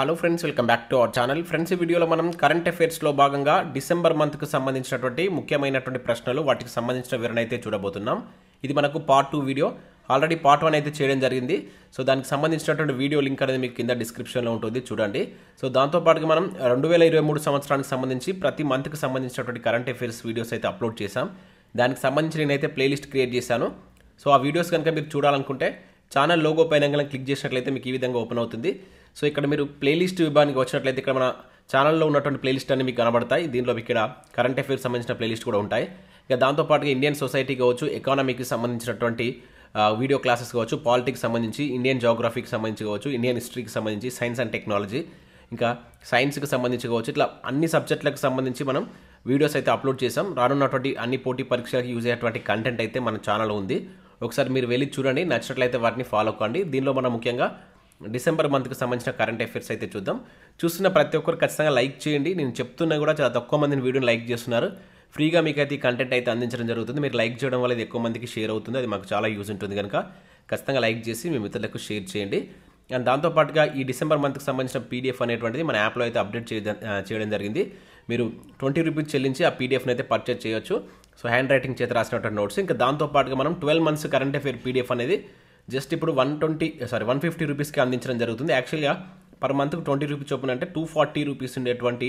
hello friends welcome back to our channel friends ఈ వీడియోలో మనం కరెంట్ అఫైర్స్లో భాగంగా డిసెంబర్ మంత్కు సంబంధించినటువంటి ముఖ్యమైనటువంటి ప్రశ్నలు వాటికి సంబంధించిన వివరణ అయితే చూడబోతున్నాం ఇది మనకు part two video already part one అయితే చేయడం జరిగింది సో దానికి సంబంధించినటువంటి వీడియో లింక్ అనేది మీకు కింద డిస్క్రిప్షన్లో ఉంటుంది చూడండి సో దాంతోపాటుగా మనం రెండు వేల ఇరవై మూడు సంవత్సరానికి సంబంధించి ప్రతి మంత్కి సంబంధించినటువంటి కరెంట్ అఫైర్స్ వీడియోస్ అయితే అప్లోడ్ చేశాం దానికి సంబంధించి నేనైతే ప్లేలిస్ట్ క్రియేట్ చేశాను సో ఆ వీడియోస్ కనుక మీరు చూడాలనుకుంటే ఛానల్ లోగో పైన క్లిక్ చేసినట్లయితే మీకు ఈ విధంగా ఓపెన్ అవుతుంది సో ఇక్కడ మీరు ప్లేలిస్ట్ విభాగానికి వచ్చినట్లయితే ఇక్కడ మన ఛానల్లో ఉన్నటువంటి ప్లేలిస్ట్ అన్ని మీకు కనబడతాయి దీనిలో ఇక్కడ కరెంట్ అఫేర్స్ సంబంధించిన ప్లేలిస్ట్ కూడా ఉంటాయి ఇక దాంతోపాటుగా ఇండియన్ సొసైటీ కావచ్చు ఎకానమీకి సంబంధించినటువంటి వీడియో క్లాసెస్ కావచ్చు పాలిటిక్స్ సంబంధించి ఇండియన్ జాగ్రఫీకి సంబంధించి కావచ్చు ఇండియన్ హిస్టరీకి సంబంధించి సైన్స్ అండ్ టెక్నాలజీ ఇంకా సైన్స్కి సంబంధించి కావచ్చు ఇట్లా అన్ని సబ్జెక్టులకు సంబంధించి మనం వీడియోస్ అయితే అప్లోడ్ చేసాం రానున్నటువంటి అన్ని పోటీ పరీక్షలకు యూజ్ అయ్యేటువంటి కంటెంట్ అయితే మన ఛానల్ ఉంది ఒకసారి మీరు వెళ్ళి చూడండి నచ్చినట్లయితే వాటిని ఫాలో కండి దీనిలో మనం ముఖ్యంగా డిసెంబర్ మంత్కి సంబంధించిన కరెంట్ అఫేర్స్ అయితే చూద్దాం చూస్తున్న ప్రతి ఒక్కరు ఖచ్చితంగా లైక్ చేయండి నేను చెప్తున్నా కూడా చాలా తక్కువ మందిని వీడియోని లైక్ చేస్తున్నారు ఫ్రీగా మీకు అయితే ఈ కంటెంట్ అయితే అందించడం జరుగుతుంది మీరు లైక్ చేయడం వల్ల ఇది ఎక్కువ మందికి షేర్ అవుతుంది అది మాకు చాలా యూజ్ ఉంటుంది కనుక ఖచ్చితంగా లైక్ చేసి మీ మిత్రులకు షేర్ చేయండి అండ్ దాంతోపాటుగా ఈ డిసెంబర్ మంత్కి సంబంధించిన పీడిఎఫ్ అనేటువంటిది మన యాప్లో అయితే అప్డేట్ చేయడం జరిగింది మీరు ట్వంటీ రూపీస్ చెల్లించి ఆ పీడిఎఫ్ని అయితే పర్చేజ్ చేయొచ్చు సో హ్యాండ్ రైటింగ్ చేత రాసినటువంటి నోట్స్ ఇంకా దాంతోపాటుగా మనం twelve months current affair PDF అనేది జస్ట్ ఇప్పుడు one twenty sorry one fifty రూపీస్కి అందించడం జరుగుతుంది యాక్చువల్గా పర్ మంత్కి ట్వంటీ రూపీస్ చొప్పున అంటే టూ ఫార్టీ రూపీస్ ఉండేటువంటి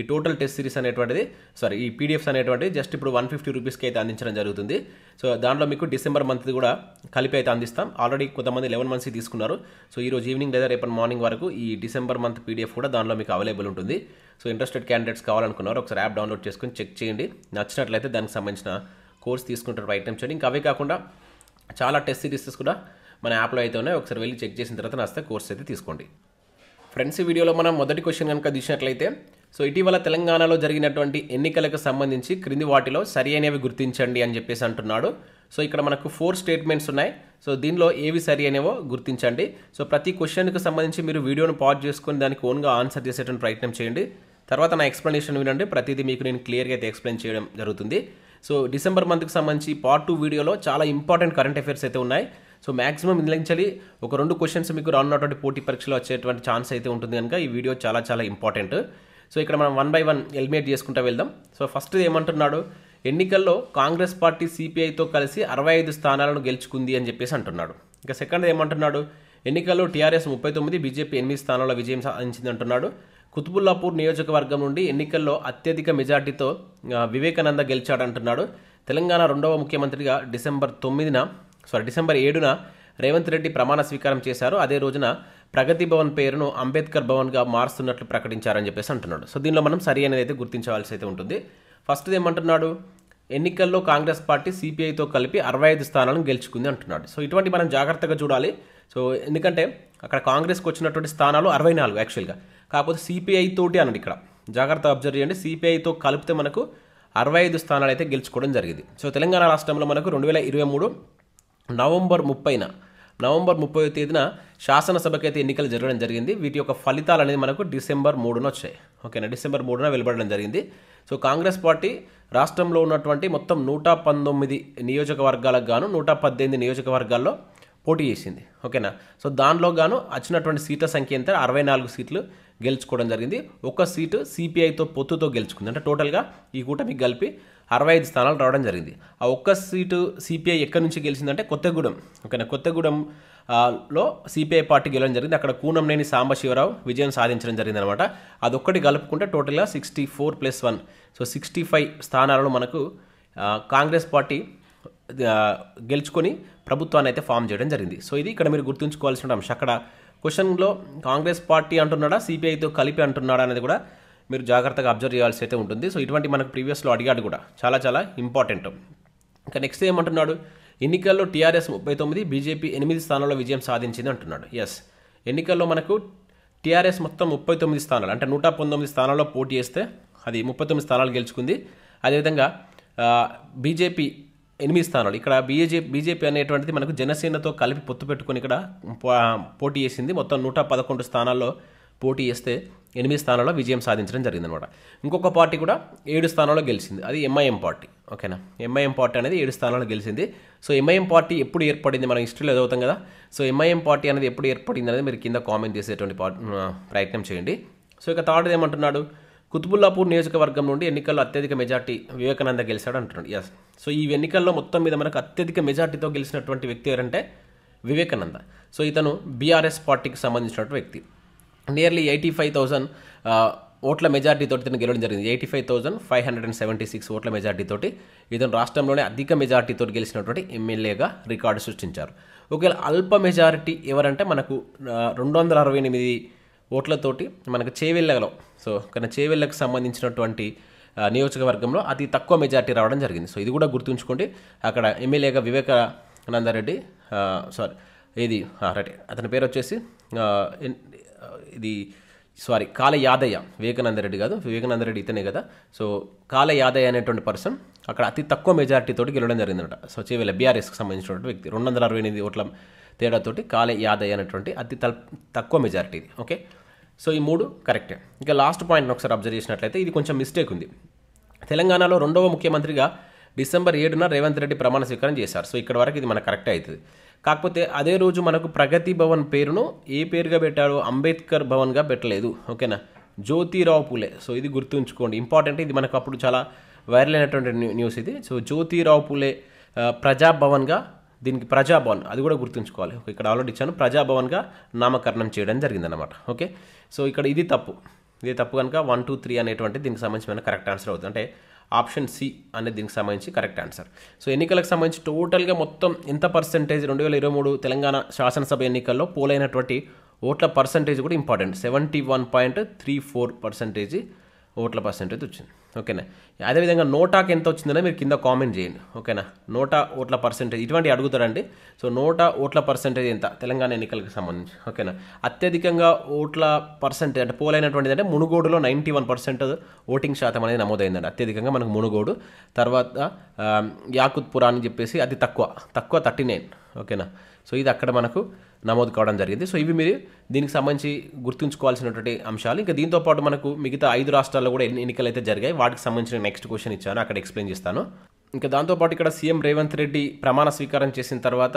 ఈ టోటల్ టెస్ట్ సిరీస్ అనేటువంటిది సారీ ఈ పీడిఎఫ్స్ అనేటువంటిది జస్ట్ ఇప్పుడు వన్ ఫిఫ్టీ రూపీస్కి అయితే అందించడం జరుగుతుంది సో దాంట్లో మీకు డిసెంబర్ మంత్ కూడా కలిపి అయితే అందిస్తాం ఆల్రెడీ కొంతమంది లెవెన్ మంత్స్ తీసుకున్నారు సో ఈరోజు ఈవినింగ్ లేదా రేపటి మార్నింగ్ వరకు ఈ డిసెంబర్ మంత్ పీడిఎఫ్ కూడా దానిలో మీకు అవైలబుల్ ఉంటుంది సో ఇంట్రెస్టెడ్ క్యాండిడేట్స్ కావాలనుకున్నారు ఒకసారి యాప్ డౌన్లోడ్ చేసుకుని చెక్ చేయండి నచ్చినట్లయితే దానికి సంబంధించిన కోర్స్ తీసుకుంటారు ప్రయత్నం చేయండి ఇంకా అవే కాకుండా చాలా టెస్ట్ సిరీసెస్ కూడా మన యాప్లో అయితే ఉన్నాయి ఒకసారి వెళ్ళి చెక్ చేసిన తర్వాత నస్తే కోర్స్ అయితే తీసుకోండి ఫ్రెండ్స్ ఈ వీడియోలో మనం మొదటి క్వశ్చన్ కనుక చూసినట్లయితే సో ఇటీవల తెలంగాణలో జరిగినటువంటి ఎన్నికలకు సంబంధించి క్రింది వాటిలో సరి అనేవి గుర్తించండి అని చెప్పేసి అంటున్నాడు సో ఇక్కడ మనకు ఫోర్ స్టేట్మెంట్స్ ఉన్నాయి సో దీనిలో ఏవి సరి అనేవో గుర్తించండి సో ప్రతి క్వశ్చన్కి సంబంధించి మీరు వీడియోను పాజ్ చేసుకొని దానికి ఓన్గా ఆన్సర్ చేసేటువంటి ప్రయత్నం చేయండి తర్వాత నా ఎక్స్ప్లెనేషన్ వినండి ప్రతిదీ మీకు నేను క్లియర్గా అయితే ఎక్స్ప్లెయిన్ చేయడం జరుగుతుంది సో డిసెంబర్ మంత్కి సంబంధించి పార్ట్ టూ వీడియోలో చాలా ఇంపార్టెంట్ కరెంట్ అఫైర్స్ అయితే ఉన్నాయి సో మాక్సిమం ఇందులోంచి ఒక రెండు క్వశ్చన్స్ మీకు రానున్నటువంటి పోటీ పరీక్షలో వచ్చేటువంటి ఛాన్స్ అయితే ఉంటుంది కనుక ఈ వీడియో చాలా చాలా ఇంపార్టెంట్ సో ఇక్కడ మనం వన్ బై వన్ ఎలిమినేట్ చేసుకుంటూ వెళ్దాం సో ఫస్ట్ ఏమంటున్నాడు ఎన్నికల్లో కాంగ్రెస్ పార్టీ సిపిఐతో కలిసి అరవై ఐదు స్థానాలను గెలుచుకుంది అని చెప్పేసి అంటున్నాడు ఇంకా సెకండ్ ఏమంటున్నాడు ఎన్నికల్లో టీఆర్ఎస్ ముప్పై తొమ్మిది బీజేపీ ఎనిమిది స్థానాల్లో విజయం సాధించింది అంటున్నాడు కుతుబుల్లాపూర్ నియోజకవర్గం నుండి ఎన్నికల్లో అత్యధిక మెజార్టీతో వివేకానంద గెలిచాడంటున్నాడు తెలంగాణ రెండవ ముఖ్యమంత్రిగా డిసెంబర్ తొమ్మిదిన సారీ డిసెంబర్ ఏడున రేవంత్ రెడ్డి ప్రమాణ స్వీకారం చేశారు అదే రోజున ప్రగతి భవన్ పేరును అంబేద్కర్ భవన్గా మారుస్తున్నట్లు ప్రకటించారని చెప్పేసి అంటున్నాడు సో దీనిలో మనం సరి అనేది అయితే గుర్తించవలసి అయితే ఉంటుంది ఫస్ట్ ఏమంటున్నాడు ఎన్నికల్లో కాంగ్రెస్ పార్టీ సిపిఐతో కలిపి అరవై ఐదు స్థానాలను గెలుచుకుంది అంటున్నాడు సో ఇటువంటి మనం జాగ్రత్తగా చూడాలి సో ఎందుకంటే అక్కడ కాంగ్రెస్కి వచ్చినటువంటి స్థానాలు అరవై నాలుగు యాక్చువల్గా కాకపోతే సిపిఐ తోటి అన్నాడు ఇక్కడ జాగ్రత్త అబ్జర్వ్ చేయండి సిపిఐతో కలిపితే మనకు అరవై ఐదు స్థానాలు అయితే గెలుచుకోవడం జరిగింది సో తెలంగాణ రాష్ట్రంలో మనకు రెండు వేల ఇరవై మూడు నవంబర్ ముప్పైన నవంబర్ ముప్పై తేదీన అయితే ఎన్నికలు జరగడం జరిగింది వీటి యొక్క ఫలితాలు అనేది మనకు డిసెంబర్ మూడున వచ్చాయి ఓకేనా డిసెంబర్ మూడున వెలువడడం జరిగింది సో కాంగ్రెస్ పార్టీ రాష్ట్రంలో ఉన్నటువంటి మొత్తం నూట పంతొమ్మిది నియోజకవర్గాలకు గాను నూట పద్దెనిమిది నియోజకవర్గాల్లో పోటీ చేసింది ఓకేనా సో దానిలో గాను వచ్చినటువంటి సీట్ల సంఖ్య ఎంత అరవై నాలుగు సీట్లు గెలుచుకోవడం జరిగింది ఒక సీటు సిపిఐతో పొత్తుతో గెలుచుకుంది అంటే టోటల్గా ఈ కూటమి కలిపి అరవై ఐదు స్థానాలు రావడం జరిగింది ఆ ఒక్క సీటు సిపిఐ ఎక్కడి నుంచి గెలిచిందంటే కొత్తగూడెం ఓకేనా కొత్తగూడెం లో సిపిఐ పార్టీ గెలవడం జరిగింది అక్కడ కూనంనేని సాంబశివరావు విజయం సాధించడం జరిగింది అనమాట అదొక్కటి కలుపుకుంటే టోటల్గా sixty four plus one so sixty five స్థానాలను మనకు కాంగ్రెస్ పార్టీ గెలుచుకొని ప్రభుత్వాన్ని అయితే ఫామ్ చేయడం జరిగింది సో ఇది ఇక్కడ మీరు గుర్తుంచుకోవాల్సిన అంశం అక్కడ క్వశ్చన్లో కాంగ్రెస్ పార్టీ అంటున్నాడా సిపిఐతో కలిపి అంటున్నాడా అనేది కూడా మీరు జాగ్రత్తగా అబ్జర్వ్ చేయాల్సి అయితే ఉంటుంది సో ఇటువంటి మనకు ప్రీవియస్లో అడిగాడు కూడా చాలా చాలా ఇంపార్టెంట్ ఇంకా నెక్స్ట్ ఏమంటున్నాడు ఎన్నికల్లో టీఆర్ఎస్ ముప్పై తొమ్మిది బీజేపీ ఎనిమిది స్థానాల్లో విజయం సాధించింది అంటున్నాడు ఎస్ ఎన్నికల్లో మనకు టీఆర్ఎస్ మొత్తం ముప్పై తొమ్మిది స్థానాలు అంటే నూట పంతొమ్మిది స్థానాల్లో పోటీ చేస్తే అది ముప్పై తొమ్మిది స్థానాలు గెలుచుకుంది అదేవిధంగా బీజేపీ ఎనిమిది స్థానాలు ఇక్కడ బీజే బీజేపీ అనేటువంటిది మనకు జనసేనతో కలిపి పొత్తు పెట్టుకుని ఇక్కడ పోటీ చేసింది మొత్తం నూట పదకొండు స్థానాల్లో పోటీ చేస్తే ఎనిమిది స్థానాల్లో విజయం సాధించడం జరిగిందనమాట ఇంకొక పార్టీ కూడా ఏడు స్థానాల్లో గెలిచింది అది ఎంఐఎం పార్టీ ఓకేనా ఎంఐఎం పార్టీ అనేది ఏడు స్థానంలో గెలిచింది సో ఎంఐఎం పార్టీ ఎప్పుడు ఏర్పడింది మనం హిస్టరీలో చదువుతాం కదా సో ఎంఐఎం పార్టీ అనేది ఎప్పుడు ఏర్పడింది అనేది మీరు కింద కామెంట్ చేసేటువంటి ప్రయత్నం చేయండి సో ఇక థర్డ్ ఏమంటున్నాడు కుతుబుల్లాపూర్ నియోజకవర్గం నుండి ఎన్నికల్లో అత్యధిక మెజార్టీ వివేకానంద గెలిచాడు అంటున్నాడు ఎస్ సో ఈ ఎన్నికల్లో మొత్తం మీద మనకు అత్యధిక మెజార్టీతో గెలిచినటువంటి వ్యక్తి ఎవరంటే వివేకానంద సో ఇతను బీఆర్ఎస్ పార్టీకి సంబంధించినటువంటి వ్యక్తి నియర్లీ ఎయిటీ ఫైవ్ థౌసండ్ ఓట్ల మెజార్టీతో ఇతను గెలవడం జరిగింది eighty five thousand five hundred and seventy six ఓట్ల తోటి ఇతను రాష్ట్రంలోనే అధిక మెజార్టీతో గెలిచినటువంటి ఎమ్మెల్యేగా రికార్డు సృష్టించారు ఒకవేళ అల్ప మెజారిటీ ఎవరంటే మనకు రెండు వందల అరవై ఎనిమిది ఓట్లతోటి మనకు చేవెళ్ళగలో సో కానీ చేవెళ్ళకు సంబంధించినటువంటి నియోజకవర్గంలో అతి తక్కువ మెజార్టీ రావడం జరిగింది సో ఇది కూడా గుర్తుంచుకోండి అక్కడ ఎమ్మెల్యేగా వివేకానందరెడ్డి సారీ ఇది రైట్ అతని పేరు వచ్చేసి ఇది సారీ కాల యాదయ్య వివేకానందరెడ్డి కాదు వివేకానందరెడ్డి ఇతనే కదా సో కాల యాదయ్య అనేటువంటి పర్సన్ అక్కడ అతి తక్కువ మెజార్టీతోటి గెలవడం జరిగిందనమాట సో బీఆర్ఎస్కి సంబంధించినటువంటి వ్యక్తి రెండు వందల అరవై ఎనిమిది ఓట్ల తేడాతోటి కాల యాదయ్య అనేటువంటి అతి తక్కువ మెజారిటీ ఇది ఓకే సో ఈ మూడు కరెక్టే ఇంకా లాస్ట్ పాయింట్ ఒకసారి అబ్జర్వ్ చేసినట్లయితే ఇది కొంచెం మిస్టేక్ ఉంది తెలంగాణలో రెండవ ముఖ్యమంత్రిగా డిసెంబర్ ఏడున రేవంత్ రెడ్డి ప్రమాణ స్వీకారం చేశారు సో ఇక్కడ వరకు ఇది మన కరెక్ట్ అవుతుంది కాకపోతే అదే రోజు మనకు ప్రగతి భవన్ పేరును ఏ పేరుగా పెట్టాడో అంబేద్కర్ భవన్గా పెట్టలేదు ఓకేనా జ్యోతిరావు పూలే సో ఇది గుర్తుంచుకోండి ఇంపార్టెంట్ ఇది మనకు అప్పుడు చాలా వైరల్ అయినటువంటి న్యూస్ ఇది సో జ్యోతిరావు పూలే ప్రజాభవన్గా దీనికి ప్రజాభవన్ అది కూడా గుర్తుంచుకోవాలి ఇక్కడ ఆల్రెడీ ఇచ్చాను ప్రజాభవన్గా నామకరణం చేయడం జరిగిందనమాట ఓకే సో ఇక్కడ ఇది తప్పు ఇది తప్పు కనుక వన్ టూ త్రీ అనేటువంటి దీనికి సంబంధించిన కరెక్ట్ ఆన్సర్ అవుతుంది అంటే ఆప్షన్ సి అనేది దీనికి సంబంధించి కరెక్ట్ ఆన్సర్ సో ఎన్నికలకు సంబంధించి టోటల్గా మొత్తం ఎంత పర్సంటేజ్ రెండు వేల ఇరవై మూడు తెలంగాణ శాసనసభ ఎన్నికల్లో పోలైనటువంటి ఓట్ల పర్సంటేజ్ కూడా important seventy one point three four percentage ఓట్ల పర్సంటేజ్ వచ్చింది ఓకేనా అదేవిధంగా నోటాకి ఎంత వచ్చిందనే మీరు కింద కామెంట్ చేయండి ఓకేనా నోటా ఓట్ల పర్సెంటేజ్ ఇటువంటి అడుగుతారండి సో నోటా ఓట్ల పర్సెంటేజ్ ఎంత తెలంగాణ ఎన్నికలకు సంబంధించి ఓకేనా అత్యధికంగా ఓట్ల పర్సెంటేజ్ అంటే పోలైనటువంటిది అంటే మునుగోడులో నైంటీ వన్ పర్సెంట్ ఓటింగ్ శాతం అనేది నమోదైందండి అత్యధికంగా మనకు మునుగోడు తర్వాత యాకుత్పురా అని చెప్పేసి అది తక్కువ తక్కువ థర్టీ నైన్ ఓకేనా సో ఇది అక్కడ మనకు నమోదు కావడం జరిగింది సో ఇవి మీరు దీనికి సంబంధించి గుర్తుంచుకోవాల్సినటువంటి అంశాలు ఇంకా దీంతోపాటు మనకు మిగతా ఐదు రాష్ట్రాల్లో కూడా ఎన్నికలు అయితే జరిగాయి వాటికి సంబంధించిన నెక్స్ట్ క్వశ్చన్ ఇచ్చాను అక్కడ ఎక్స్ప్లెయిన్ చేస్తాను ఇంకా దాంతోపాటు ఇక్కడ సీఎం రేవంత్ రెడ్డి ప్రమాణ స్వీకారం చేసిన తర్వాత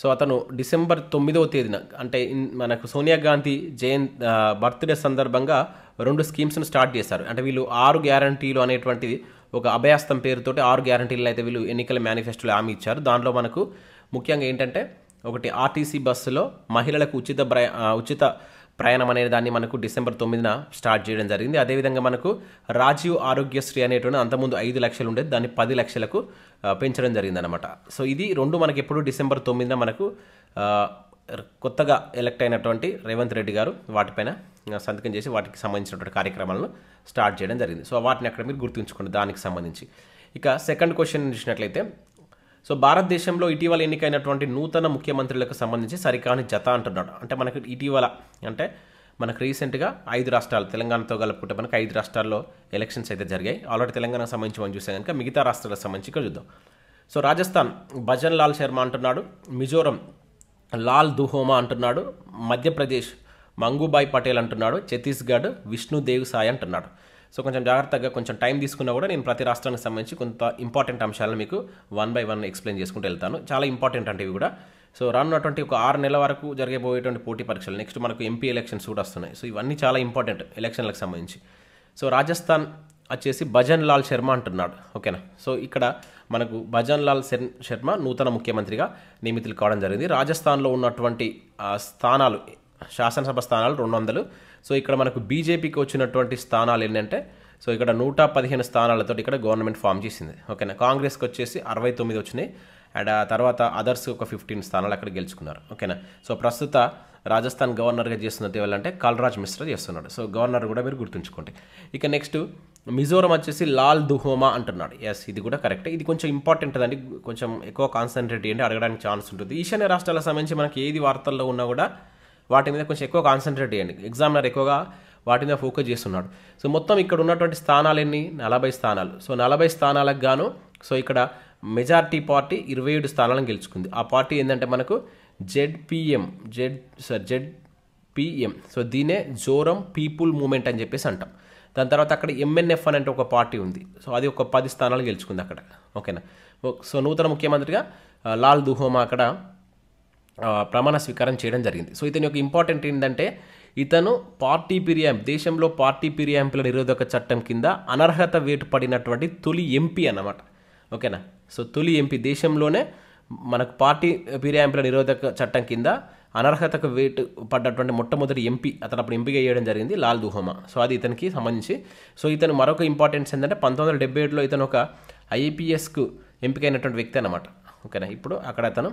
సో అతను డిసెంబర్ తొమ్మిదవ తేదీన అంటే మనకు సోనియా గాంధీ జయన్ బర్త్డే సందర్భంగా రెండు స్కీమ్స్ను స్టార్ట్ చేశారు అంటే వీళ్ళు ఆరు గ్యారంటీలు అనేటువంటిది ఒక అభయాస్తం పేరుతోటి ఆరు గ్యారంటీలు అయితే వీళ్ళు ఎన్నికల మేనిఫెస్టోలో హామీ ఇచ్చారు దానిలో మనకు ముఖ్యంగా ఏంటంటే ఒకటి ఆర్టీసీ బస్సులో మహిళలకు ఉచిత ప్రయా ఉచిత ప్రయాణం అనే దాన్ని మనకు డిసెంబర్ తొమ్మిదిన స్టార్ట్ చేయడం జరిగింది అదేవిధంగా మనకు రాజీవ్ ఆరోగ్యశ్రీ అనేటువంటి అంతకుముందు ఐదు లక్షలు ఉండేది దాన్ని పది లక్షలకు పెంచడం జరిగింది అనమాట సో ఇది రెండు మనకి ఎప్పుడు డిసెంబర్ తొమ్మిదిన మనకు కొత్తగా ఎలక్ట్ అయినటువంటి రేవంత్ రెడ్డి గారు వాటిపైన సంతకం చేసి వాటికి సంబంధించినటువంటి కార్యక్రమాలను స్టార్ట్ చేయడం జరిగింది సో వాటిని అక్కడ మీరు గుర్తుంచుకోండి దానికి సంబంధించి ఇక సెకండ్ క్వశ్చన్ చూసినట్లయితే సో భారతదేశంలో ఇటీవల ఎన్నికైనటువంటి నూతన ముఖ్యమంత్రులకు సంబంధించి సరికాని జత అంటున్నాడు అంటే మనకి ఇటీవల అంటే మనకు రీసెంట్గా ఐదు రాష్ట్రాలు తెలంగాణతో కలుపుకుంటే మనకు ఐదు రాష్ట్రాల్లో ఎలక్షన్స్ అయితే జరిగాయి ఆల్రెడీ తెలంగాణకు సంబంధించి మనం చూసాం కనుక మిగతా రాష్ట్రాలకు సంబంధించి ఇక్కడ చూద్దాం సో రాజస్థాన్ భజన్ లాల్ శర్మ అంటున్నాడు మిజోరం లాల్ దుహోమా అంటున్నాడు మధ్యప్రదేశ్ మంగుబాయ్ పటేల్ అంటున్నాడు ఛత్తీస్గఢ్ విష్ణుదేవ్ సాయ్ అంటున్నాడు సో కొంచెం జాగ్రత్తగా కొంచెం టైం తీసుకున్నా కూడా నేను ప్రతి రాష్ట్రానికి సంబంధించి కొంత ఇంపార్టెంట్ అంశాలను మీకు వన్ బై వన్ ఎక్స్ప్లెయిన్ చేసుకుంటూ వెళ్తాను చాలా ఇంపార్టెంట్ అంటే ఇవి కూడా సో రానున్నటువంటి ఒక ఆరు నెలల వరకు జరగబోయేటువంటి పోటీ పరీక్షలు నెక్స్ట్ మనకు ఎంపీ ఎలక్షన్స్ కూడా వస్తున్నాయి సో ఇవన్నీ చాలా ఇంపార్టెంట్ ఎలక్షన్లకు సంబంధించి సో రాజస్థాన్ వచ్చేసి భజన్ లాల్ శర్మ అంటున్నాడు ఓకేనా సో ఇక్కడ మనకు భజన్ లాల్ శర్మ నూతన ముఖ్యమంత్రిగా నియమితులు కావడం జరిగింది రాజస్థాన్లో ఉన్నటువంటి స్థానాలు శాసనసభ స్థానాలు రెండు వందలు సో ఇక్కడ మనకు బీజేపీకి వచ్చినటువంటి స్థానాలు ఏంటంటే సో ఇక్కడ నూట పదిహేను స్థానాలతో ఇక్కడ గవర్నమెంట్ ఫామ్ చేసింది ఓకేనా కాంగ్రెస్కి వచ్చేసి అరవై తొమ్మిది వచ్చినాయి అండ్ ఆ తర్వాత అదర్స్ ఒక ఫిఫ్టీన్ స్థానాలు అక్కడ గెలుచుకున్నారు ఓకేనా సో ప్రస్తుత రాజస్థాన్ గవర్నర్గా చేస్తున్నట్టు ఎవరంటే కల్రాజ్ మిశ్రా చేస్తున్నాడు సో గవర్నర్ కూడా మీరు గుర్తుంచుకోండి ఇక నెక్స్ట్ మిజోరం వచ్చేసి లాల్ దుహోమా అంటున్నాడు ఎస్ ఇది కూడా కరెక్ట్ ఇది కొంచెం ఇంపార్టెంట్ అండి కొంచెం ఎక్కువ కాన్సన్ట్రేట్ అయ్యండి అడగడానికి ఛాన్స్ ఉంటుంది ఈశాన్య రాష్ట్రాల సంబంధించి మనకి ఏది వార్తల్లో ఉన్నా కూడా వాటి మీద కొంచెం ఎక్కువ కాన్సన్ట్రేట్ చేయండి ఎగ్జామినర్ ఎక్కువగా వాటి మీద ఫోకస్ చేస్తున్నాడు సో మొత్తం ఇక్కడ ఉన్నటువంటి స్థానాలు ఎన్ని నలభై స్థానాలు సో నలభై స్థానాలకు గాను సో ఇక్కడ మెజార్టీ పార్టీ ఇరవై ఏడు స్థానాలను గెలుచుకుంది ఆ పార్టీ ఏంటంటే మనకు ZPM Z sir Z PM so దీనే జోరం పీపుల్ మూమెంట్ అని చెప్పేసి అంటాం దాని తర్వాత అక్కడ ఎంఎన్ఎఫ్ అని అంటే ఒక పార్టీ ఉంది సో అది ఒక పది స్థానాలు గెలుచుకుంది అక్కడ ఓకేనా సో నూతన ముఖ్యమంత్రిగా లాల్ దుహోమా అక్కడ ప్రమాణ స్వీకారం చేయడం జరిగింది సో ఇతని యొక్క ఇంపార్టెంట్ ఏంటంటే ఇతను పార్టీ పిరియాంప్ దేశంలో పార్టీ పిరియాంపుల నిరోధక చట్టం కింద అనర్హత వేటు పడినటువంటి తొలి ఎంపీ అన్నమాట ఓకేనా సో తొలి ఎంపీ దేశంలోనే మనకు పార్టీ పిరియాంపుల నిరోధక చట్టం కింద అనర్హతకు వేటు పడ్డటువంటి మొట్టమొదటి ఎంపీ అతను అప్పుడు ఎంపిక వేయడం జరిగింది లాల్ దుహోమా సో అది ఇతనికి సంబంధించి సో ఇతను మరొక ఇంపార్టెన్స్ ఏంటంటే పంతొమ్మిది వందల డెబ్బై ఏడులో ఇతను ఒక ఐఏపీఎస్కు ఎంపికైనటువంటి వ్యక్తి అనమాట ఓకేనా ఇప్పుడు అక్కడ అతను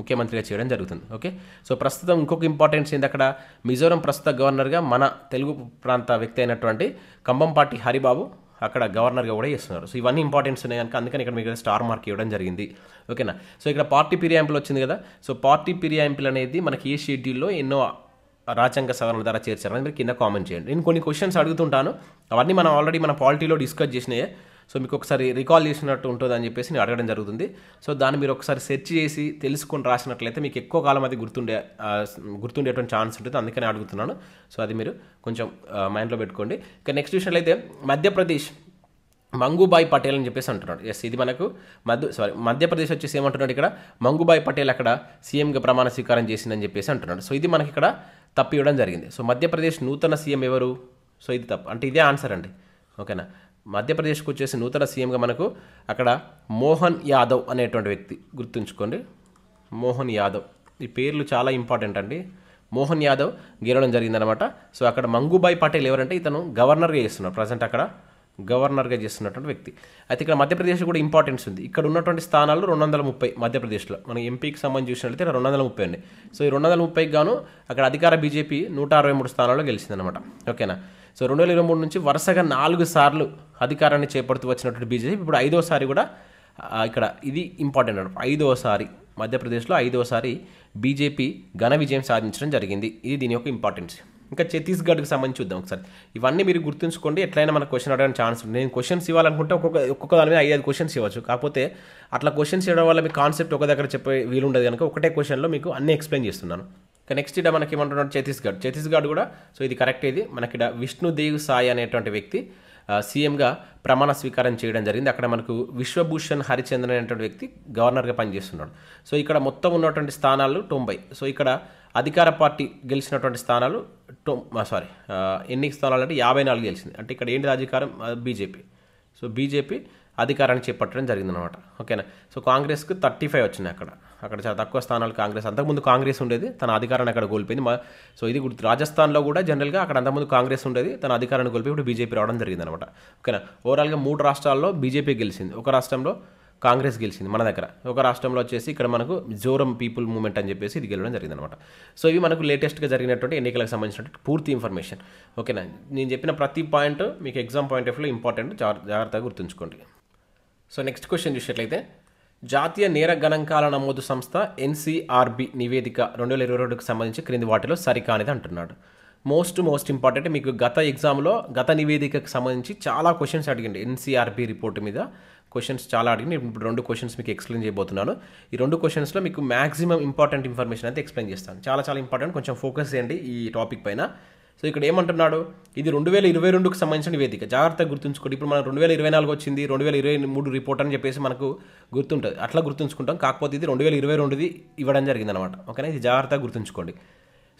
ముఖ్యమంత్రిగా చేయడం జరుగుతుంది ఓకే సో ప్రస్తుతం ఇంకొక ఇంపార్టెన్స్ ఏంది అక్కడ మిజోరం ప్రస్తుత గవర్నర్గా మన తెలుగు ప్రాంత వ్యక్తి అయినటువంటి కంబంపాటి హరిబాబు అక్కడ గవర్నర్గా కూడా చేస్తున్నారు సో ఇవన్నీ ఇంపార్టెన్స్ ఉన్నాయి కనుక అందుకని ఇక్కడ మీకు స్టార్ మార్క్ ఇవ్వడం జరిగింది ఓకేనా సో ఇక్కడ పార్టీ పిరియాంపులు వచ్చింది కదా సో పార్టీ పిరియాంపులు అనేది మనకి ఏ షెడ్యూల్లో ఎన్నో రాజ్యాంగ సవరణ ద్వారా అని మీరు కింద కామెంట్ చేయండి నేను కొన్ని క్వశ్చన్స్ అడుగుతుంటాను అవన్నీ మనం ఆల్రెడీ మన పాలిటీలో డిస్కస్ చేసినాయే సో మీకు ఒకసారి రికాల్ చేసినట్టు ఉంటుందని చెప్పేసి నేను అడగడం జరుగుతుంది సో దాన్ని మీరు ఒకసారి సెర్చ్ చేసి తెలుసుకొని రాసినట్లయితే మీకు ఎక్కువ కాలం అది గుర్తుండే గుర్తుండేటువంటి ఛాన్స్ ఉంటుంది అందుకనే అడుగుతున్నాను సో అది మీరు కొంచెం మైండ్లో పెట్టుకోండి ఇక నెక్స్ట్ విషయంలో మధ్యప్రదేశ్ మంగుబాయ్ పటేల్ అని చెప్పేసి అంటున్నాడు ఎస్ ఇది మనకు మధ్య సారీ మధ్యప్రదేశ్ వచ్చేసి ఏమంటున్నాడు ఇక్కడ మంగుబాయ్ పటేల్ అక్కడ సీఎంగా ప్రమాణ స్వీకారం చేసిందని చెప్పేసి అంటున్నాడు సో ఇది మనకి ఇక్కడ తప్పివ్వడం జరిగింది సో మధ్యప్రదేశ్ నూతన సీఎం ఎవరు సో ఇది తప్పు అంటే ఇదే ఆన్సర్ అండి ఓకేనా మధ్యప్రదేశ్కు వచ్చేసి నూతన సీఎంగా మనకు అక్కడ మోహన్ యాదవ్ అనేటువంటి వ్యక్తి గుర్తుంచుకోండి మోహన్ యాదవ్ ఈ పేర్లు చాలా ఇంపార్టెంట్ అండి మోహన్ యాదవ్ గెలవడం జరిగిందనమాట సో అక్కడ మంగుబాయ్ పటేల్ ఎవరంటే ఇతను గవర్నర్గా చేస్తున్నారు ప్రజెంట్ అక్కడ గవర్నర్గా చేస్తున్నటువంటి వ్యక్తి అయితే ఇక్కడ మధ్యప్రదేశ్ కూడా ఇంపార్టెన్స్ ఉంది ఇక్కడ ఉన్నటువంటి స్థానాలు రెండు వందల ముప్పై మధ్యప్రదేశ్లో మనం ఎంపీకి సంబంధించి చూసినట్లయితే రెండు వందల ముప్పై ఉన్నాయి సో ఈ రెండు వందల ముప్పైకి గాను అక్కడ అధికార బీజేపీ నూట అరవై మూడు స్థానాల్లో గెలిచిందనమాట ఓకేనా సో రెండు వేల ఇరవై మూడు నుంచి వరుసగా నాలుగు సార్లు అధికారాన్ని చేపడుతూ వచ్చినటువంటి బీజేపీ ఇప్పుడు ఐదోసారి కూడా ఇక్కడ ఇది ఇంపార్టెంట్ అనమాట ఐదోసారి మధ్యప్రదేశ్లో ఐదోసారి బీజేపీ ఘన విజయం సాధించడం జరిగింది ఇది దీని యొక్క ఇంపార్టెన్స్ ఇంకా ఛత్తీస్గఢ్కి సంబంధించి చూద్దాం ఒకసారి ఇవన్నీ మీరు గుర్తుంచుకోండి ఎట్లయినా మనకు క్వశ్చన్ అడగడానికి ఛాన్స్ ఉంది నేను క్వశ్చన్స్ ఇవ్వాలనుకుంటే ఒక్కొక్క ఒక్కొక్క దాని మీద ఐదు క్వశ్చన్స్ ఇవ్వచ్చు కాకపోతే అట్లా క్వశ్చన్స్ ఇవ్వడం వల్ల మీ కాన్సెప్ట్ ఒక దగ్గర చెప్పే వీలుండదు కనుక ఒకటే క్వశ్చన్లో మీకు అన్ని ఎక్స్ప్లెయిన్ చేస్తున్నాను ఇక నెక్స్ట్ ఇక్కడ మనకి ఏమంటున్నాడు ఛత్తీస్గఢ్ ఛత్తీస్గఢ్ కూడా సో ఇది కరెక్ట్ ఇది మనకి ఇక్కడ విష్ణుదేవ్ సాయి అనేటువంటి వ్యక్తి సీఎంగా ప్రమాణ స్వీకారం చేయడం జరిగింది అక్కడ మనకు విశ్వభూషణ్ హరిచంద్ర అనేటువంటి వ్యక్తి గవర్నర్గా పనిచేస్తున్నాడు సో ఇక్కడ మొత్తం ఉన్నటువంటి స్థానాలు తొంభై సో ఇక్కడ అధికార పార్టీ గెలిచినటువంటి స్థానాలు టొమ్ సారీ ఎన్ని స్థానాలు అంటే యాభై నాలుగు గెలిచింది అంటే ఇక్కడ ఏంటి అధికారం బీజేపీ సో బీజేపీ అధికారాన్ని చేపట్టడం జరిగిందనమాట ఓకేనా సో కాంగ్రెస్కి థర్టీ ఫైవ్ వచ్చింది అక్కడ అక్కడ చాలా తక్కువ స్థానాలు కాంగ్రెస్ అంతకుముందు కాంగ్రెస్ ఉండేది తన అధికారాన్ని అక్కడ కోల్పోయింది మా సో ఇది గుర్తు రాజస్థాన్లో కూడా జనరల్గా అక్కడ అంతకుముందు కాంగ్రెస్ ఉండేది తన అధికారాన్ని కోల్పోయి ఇప్పుడు బీజేపీ రావడం జరిగిందనమాట ఓకేనా ఓవరాల్గా మూడు రాష్ట్రాల్లో బీజేపీ గెలిచింది ఒక రాష్ట్రంలో కాంగ్రెస్ గెలిచింది మన దగ్గర ఒక రాష్ట్రంలో వచ్చేసి ఇక్కడ మనకు జోరం పీపుల్ మూమెంట్ అని చెప్పేసి ఇది గెలవడం జరిగిందనమాట సో ఇవి మనకు లేటెస్ట్గా జరిగినటువంటి ఎన్నికలకు సంబంధించినటువంటి పూర్తి ఇన్ఫర్మేషన్ ఓకేనా నేను చెప్పిన ప్రతి పాయింట్ మీకు ఎగ్జామ్ పాయింట్ ఆఫ్ వ్యూలో ఇంపార్టెంట్ జాగ్రత్తగా గుర్తుంచుకోండి సో నెక్స్ట్ క్వశ్చన్ చూసినట్లయితే జాతీయ నేర గణాంకాల నమోదు సంస్థ ఎన్సీఆర్బి నివేదిక రెండు వేల ఇరవై రెండుకు సంబంధించి క్రింది వాటిలో సరికానిది అంటున్నాడు మోస్ట్ మోస్ట్ ఇంపార్టెంట్ మీకు గత ఎగ్జామ్లో గత నివేదికకు సంబంధించి చాలా క్వశ్చన్స్ అడిగండి ఎన్సీఆర్బి రిపోర్ట్ మీద క్వశ్చన్స్ చాలా అడిగి నేను ఇప్పుడు రెండు క్వశ్చన్స్ మీకు ఎక్స్ప్లెయిన్ చేయబోతున్నాను ఈ రెండు క్వశ్చన్స్లో మీకు మ్యాక్సిమం ఇంపార్టెంట్ ఇన్ఫర్మేషన్ అయితే ఎక్స్ప్లెయిన్ చేస్తాను చాలా చాలా ఇంపార్టెంట్ కొంచెం ఫోకస్ చేయండి ఈ టాపిక్ పైన సో ఇక్కడ ఏమంటున్నాడు ఇది రెండు వేల ఇరవై రెండుకు సంబంధించిన నివేదిక జాగ్రత్తగా గుర్తుంచుకోండి ఇప్పుడు మనం రెండు వేల ఇరవై నాలుగు వచ్చింది రెండు వేల ఇరవై మూడు రిపోర్ట్ అని చెప్పేసి మనకు గుర్తుంటుంది అట్లా గుర్తుంచుకుంటాం కాకపోతే ఇది రెండు వేల ఇరవై రెండుది ఇవ్వడం జరిగిందనమాట ఓకేనా ఇది జాగ్రత్తగా గుర్తుంచుకోండి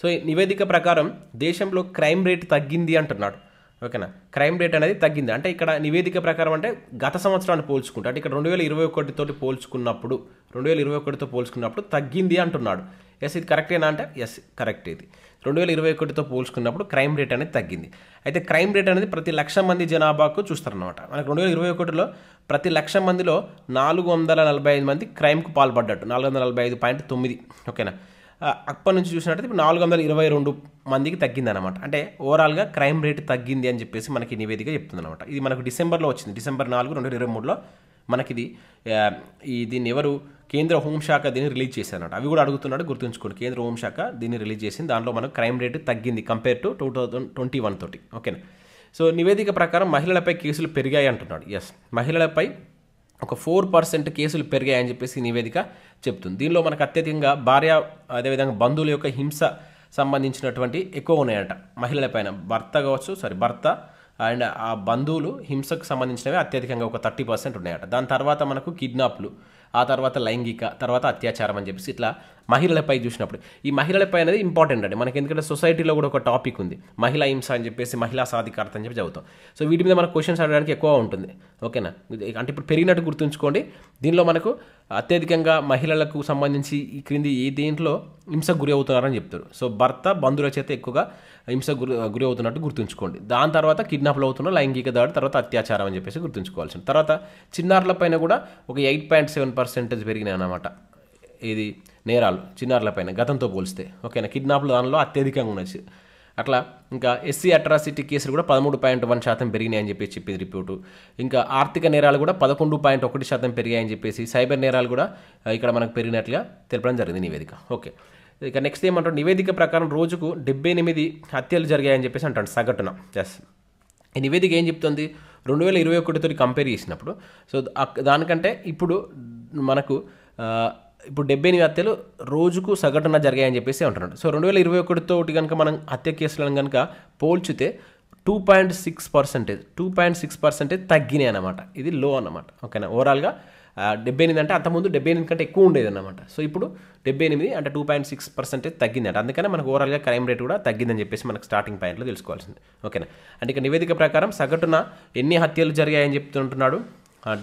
సో నివేదిక ప్రకారం దేశంలో క్రైమ్ రేట్ తగ్గింది అంటున్నాడు ఓకేనా క్రైమ్ రేట్ అనేది తగ్గింది అంటే ఇక్కడ నివేదిక ప్రకారం అంటే గత సంవత్సరాన్ని పోల్చుకుంటే అంటే ఇక్కడ రెండు వేల ఇరవై ఒకటితో పోల్చుకున్నప్పుడు రెండు వేల ఇరవై ఒకటితో పోల్చుకున్నప్పుడు తగ్గింది అంటున్నాడు ఎస్ ఇది కరెక్టేనా అంటే ఎస్ కరెక్ట్ ఇది రెండు వేల ఇరవై ఒకటితో పోల్చుకున్నప్పుడు క్రైమ్ రేట్ అనేది తగ్గింది అయితే క్రైమ్ రేట్ అనేది ప్రతి లక్ష మంది జనాభాకు చూస్తారనమాట మనకు రెండు వేల ఇరవై ఒకటిలో ప్రతి లక్ష మందిలో నాలుగు వందల నలభై ఐదు మంది క్రైమ్కు పాల్పడ్డట్టు నాలుగు వందల నలభై ఐదు పాయింట్ తొమ్మిది ఓకేనా అప్పటి నుంచి చూసినట్టు ఇప్పుడు నాలుగు వందల ఇరవై రెండు మందికి తగ్గిందనమాట అంటే ఓవరాల్గా క్రైమ్ రేట్ తగ్గింది అని చెప్పేసి మనకి నివేదిక చెప్తుంది అనమాట ఇది మనకు డిసెంబర్లో వచ్చింది డిసెంబర్ నాలుగు రెండు వేల ఇరవై మూడులో మనకిది ఈ దీన్ని ఎవరు కేంద్ర హోంశాఖ దీన్ని రిలీజ్ చేశారనమాట అవి కూడా అడుగుతున్నాడు గుర్తుంచుకోండి కేంద్ర హోంశాఖ దీన్ని రిలీజ్ చేసింది దాంట్లో మనకు క్రైమ్ రేటు తగ్గింది compare to two thousand twenty one తోటి ఓకేనా సో నివేదిక ప్రకారం మహిళలపై కేసులు పెరిగాయి అంటున్నాడు ఎస్ మహిళలపై ఒక ఫోర్ పర్సెంట్ కేసులు పెరిగాయని చెప్పేసి నివేదిక చెప్తుంది దీనిలో మనకు అత్యధికంగా భార్య అదేవిధంగా బంధువుల యొక్క హింస సంబంధించినటువంటి ఎక్కువ ఉన్నాయట మహిళలపైన భర్త కావచ్చు సారీ భర్త అండ్ ఆ బంధువులు హింసకు సంబంధించినవి అత్యధికంగా ఒక థర్టీ పర్సెంట్ ఉన్నాయట దాని తర్వాత మనకు కిడ్నాప్లు ఆ తర్వాత లైంగిక తర్వాత అత్యాచారం అని చెప్పేసి ఇట్లా మహిళలపై చూసినప్పుడు ఈ మహిళలపై అనేది ఇంపార్టెంట్ అండి మనకి ఎందుకంటే సొసైటీలో కూడా ఒక టాపిక్ ఉంది మహిళా హింస అని చెప్పేసి మహిళా సాధికారత అని చెప్పి చదువుతాం సో వీటి మీద మనకు క్వశ్చన్స్ అడగడానికి ఎక్కువ ఉంటుంది ఓకేనా అంటే ఇప్పుడు పెరిగినట్టు గుర్తుంచుకోండి దీనిలో మనకు అత్యధికంగా మహిళలకు సంబంధించి ఈ క్రింది ఏ దేంట్లో హింసకు గురి అవుతున్నారని చెప్తారు సో భర్త బంధువుల చేత ఎక్కువగా హింస గురి గురి అవుతున్నట్టు గుర్తుంచుకోండి దాని తర్వాత కిడ్నాప్లు అవుతున్న లైంగిక దాడి తర్వాత అత్యాచారం అని చెప్పేసి గుర్తుంచుకోవాల్సింది తర్వాత చిన్నారులపైన కూడా ఒక ఎయిట్ పాయింట్ సెవెన్ పర్సెంటేజ్ పెరిగినాయి అనమాట ఇది నేరాలు చిన్నారులపైన గతంతో పోలిస్తే ఓకేనా కిడ్నాప్లు దానిలో అత్యధికంగా ఉన్నాయి అట్లా ఇంకా ఎస్సీ అట్రాసిటీ కేసులు కూడా పదమూడు పాయింట్ వన్ శాతం పెరిగినాయని చెప్పేసి చెప్పింది రిపోర్టు ఇంకా ఆర్థిక నేరాలు కూడా పదకొండు పాయింట్ ఒకటి శాతం పెరిగాయని చెప్పేసి సైబర్ నేరాలు కూడా ఇక్కడ మనకు పెరిగినట్లుగా తెలపడం జరిగింది నివేదిక ఓకే ఇక నెక్స్ట్ ఏమంటారు నివేదిక ప్రకారం రోజుకు డెబ్బై ఎనిమిది హత్యలు జరిగాయని చెప్పేసి అంటాడు సగటున ఎస్ ఈ నివేదిక ఏం చెప్తుంది రెండు వేల ఇరవై ఒకటితో కంపేర్ చేసినప్పుడు సో దానికంటే ఇప్పుడు మనకు ఇప్పుడు డెబ్బై ఎనిమిది హత్యలు రోజుకు సగటున జరిగాయని చెప్పేసి అంటున్నాడు సో రెండు వేల ఇరవై ఒకటితోటి కనుక మనం హత్య కేసులను కనుక పోల్చితే two point six percentage two point six percentage తగ్గినాయి అనమాట ఇది లో అనమాట ఓకేనా ఓవరాల్గా డెబ్బై ఎనిమిది అంటే అంతకుముందు డెబ్బై ఎనిమిది కంటే ఎక్కువ ఉండేది అనమాట సో ఇప్పుడు డెబ్బై ఎనిమిది అంటే టూ పాయింట్ సిక్స్ పర్సెంటేజ్ తగ్గింది అంటే అందుకనే మనకు ఓవరాల్గా క్రైమ్ రేట్ కూడా తగ్గిందని చెప్పేసి మనకు స్టార్టింగ్ పాయింట్లో తెలుసుకోవాల్సింది ఓకేనా అంటే ఇక నివేదిక ప్రకారం సగటున ఎన్ని హత్యలు జరిగాయని చెప్తుంటున్నాడు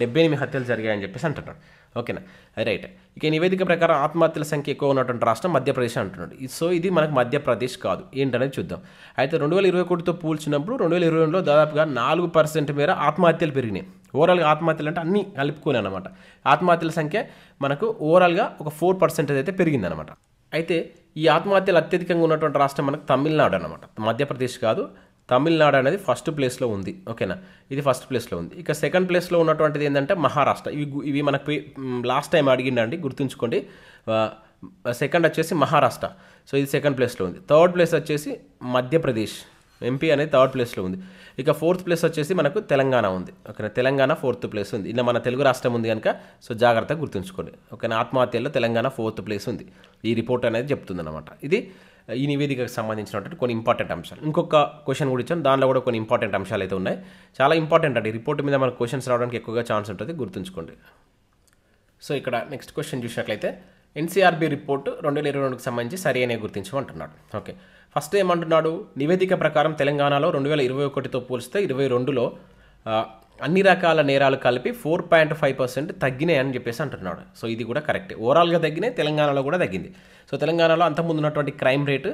డెబ్బై ఎనిమిది హత్యలు జరిగాయని చెప్పేసి అంటున్నాడు ఓకేనా రైట్ ఇక నివేదిక ప్రకారం ఆత్మహత్యల సంఖ్య ఎక్కువ ఉన్నటువంటి రాష్ట్రం మధ్యప్రదేశ్ అంటున్నాడు సో ఇది మనకు మధ్యప్రదేశ్ కాదు ఏంటనేది చూద్దాం అయితే రెండు వేల ఇరవై ఒకటితో పోల్చినప్పుడు రెండు వేల ఇరవై రెండులో దాదాపుగా నాలుగు పర్సెంట్ మేర ఆత్మహత్యలు పెరిగినాయి ఓవరాల్గా ఆత్మహత్యలు అంటే అన్నీ కలుపుకొని అనమాట ఆత్మహత్యల సంఖ్య మనకు ఓవరాల్గా ఒక ఫోర్ పర్సెంట్ అయితే పెరిగిందనమాట అయితే ఈ ఆత్మహత్యలు అత్యధికంగా ఉన్నటువంటి రాష్ట్రం మనకు తమిళనాడు అనమాట మధ్యప్రదేశ్ కాదు తమిళనాడు అనేది ఫస్ట్ ప్లేస్లో ఉంది ఓకేనా ఇది ఫస్ట్ ప్లేస్లో ఉంది ఇక సెకండ్ ప్లేస్లో ఉన్నటువంటిది ఏంటంటే మహారాష్ట్ర ఇవి ఇవి మనకు లాస్ట్ టైం అడిగిండండి గుర్తుంచుకోండి సెకండ్ వచ్చేసి మహారాష్ట్ర సో ఇది సెకండ్ ప్లేస్లో ఉంది థర్డ్ ప్లేస్ వచ్చేసి మధ్యప్రదేశ్ ఎంపీ అనేది థర్డ్ ప్లేస్లో ఉంది ఇక ఫోర్త్ ప్లేస్ వచ్చేసి మనకు తెలంగాణ ఉంది ఓకేనా తెలంగాణ ఫోర్త్ ప్లేస్ ఉంది ఇలా మన తెలుగు రాష్ట్రం ఉంది కనుక సో జాగ్రత్తగా గుర్తుంచుకోండి ఓకేనా ఆత్మహత్యలో తెలంగాణ ఫోర్త్ ప్లేస్ ఉంది ఈ రిపోర్ట్ అనేది చెప్తుంది ఇది ఈ నివేదికకు సంబంధించినటువంటి కొన్ని ఇంపార్టెంట్ అంశాలు ఇంకొక క్వశ్చన్ కూడా ఇచ్చాను దానిలో కూడా కొన్ని ఇంపార్టెంట్ అంశాలు అయితే ఉన్నాయి చాలా ఇంపార్టెంట్ అండి రిపోర్ట్ మీద మనకు క్వశ్చన్స్ రావడానికి ఎక్కువగా ఛాన్స్ ఉంటుంది గుర్తుంచుకోండి సో ఇక్కడ నెక్స్ట్ క్వశ్చన్ చూసినట్లయితే ఎన్సీఆర్బీ రిపోర్టు రెండు వేల ఇరవై రెండుకి సంబంధించి సరి అనే గుర్తించమంటున్నాడు ఓకే ఫస్ట్ ఏమంటున్నాడు నివేదిక ప్రకారం తెలంగాణలో రెండు వేల ఇరవై ఒకటితో పోలిస్తే ఇరవై రెండులో అన్ని రకాల నేరాలు కలిపి ఫోర్ పాయింట్ ఫైవ్ పర్సెంట్ తగ్గినాయని చెప్పేసి అంటున్నాడు సో ఇది కూడా కరెక్ట్ ఓవరాల్గా తగ్గినాయి తెలంగాణలో కూడా తగ్గింది సో తెలంగాణలో అంతకుముందు ఉన్నటువంటి క్రైమ్ రేటు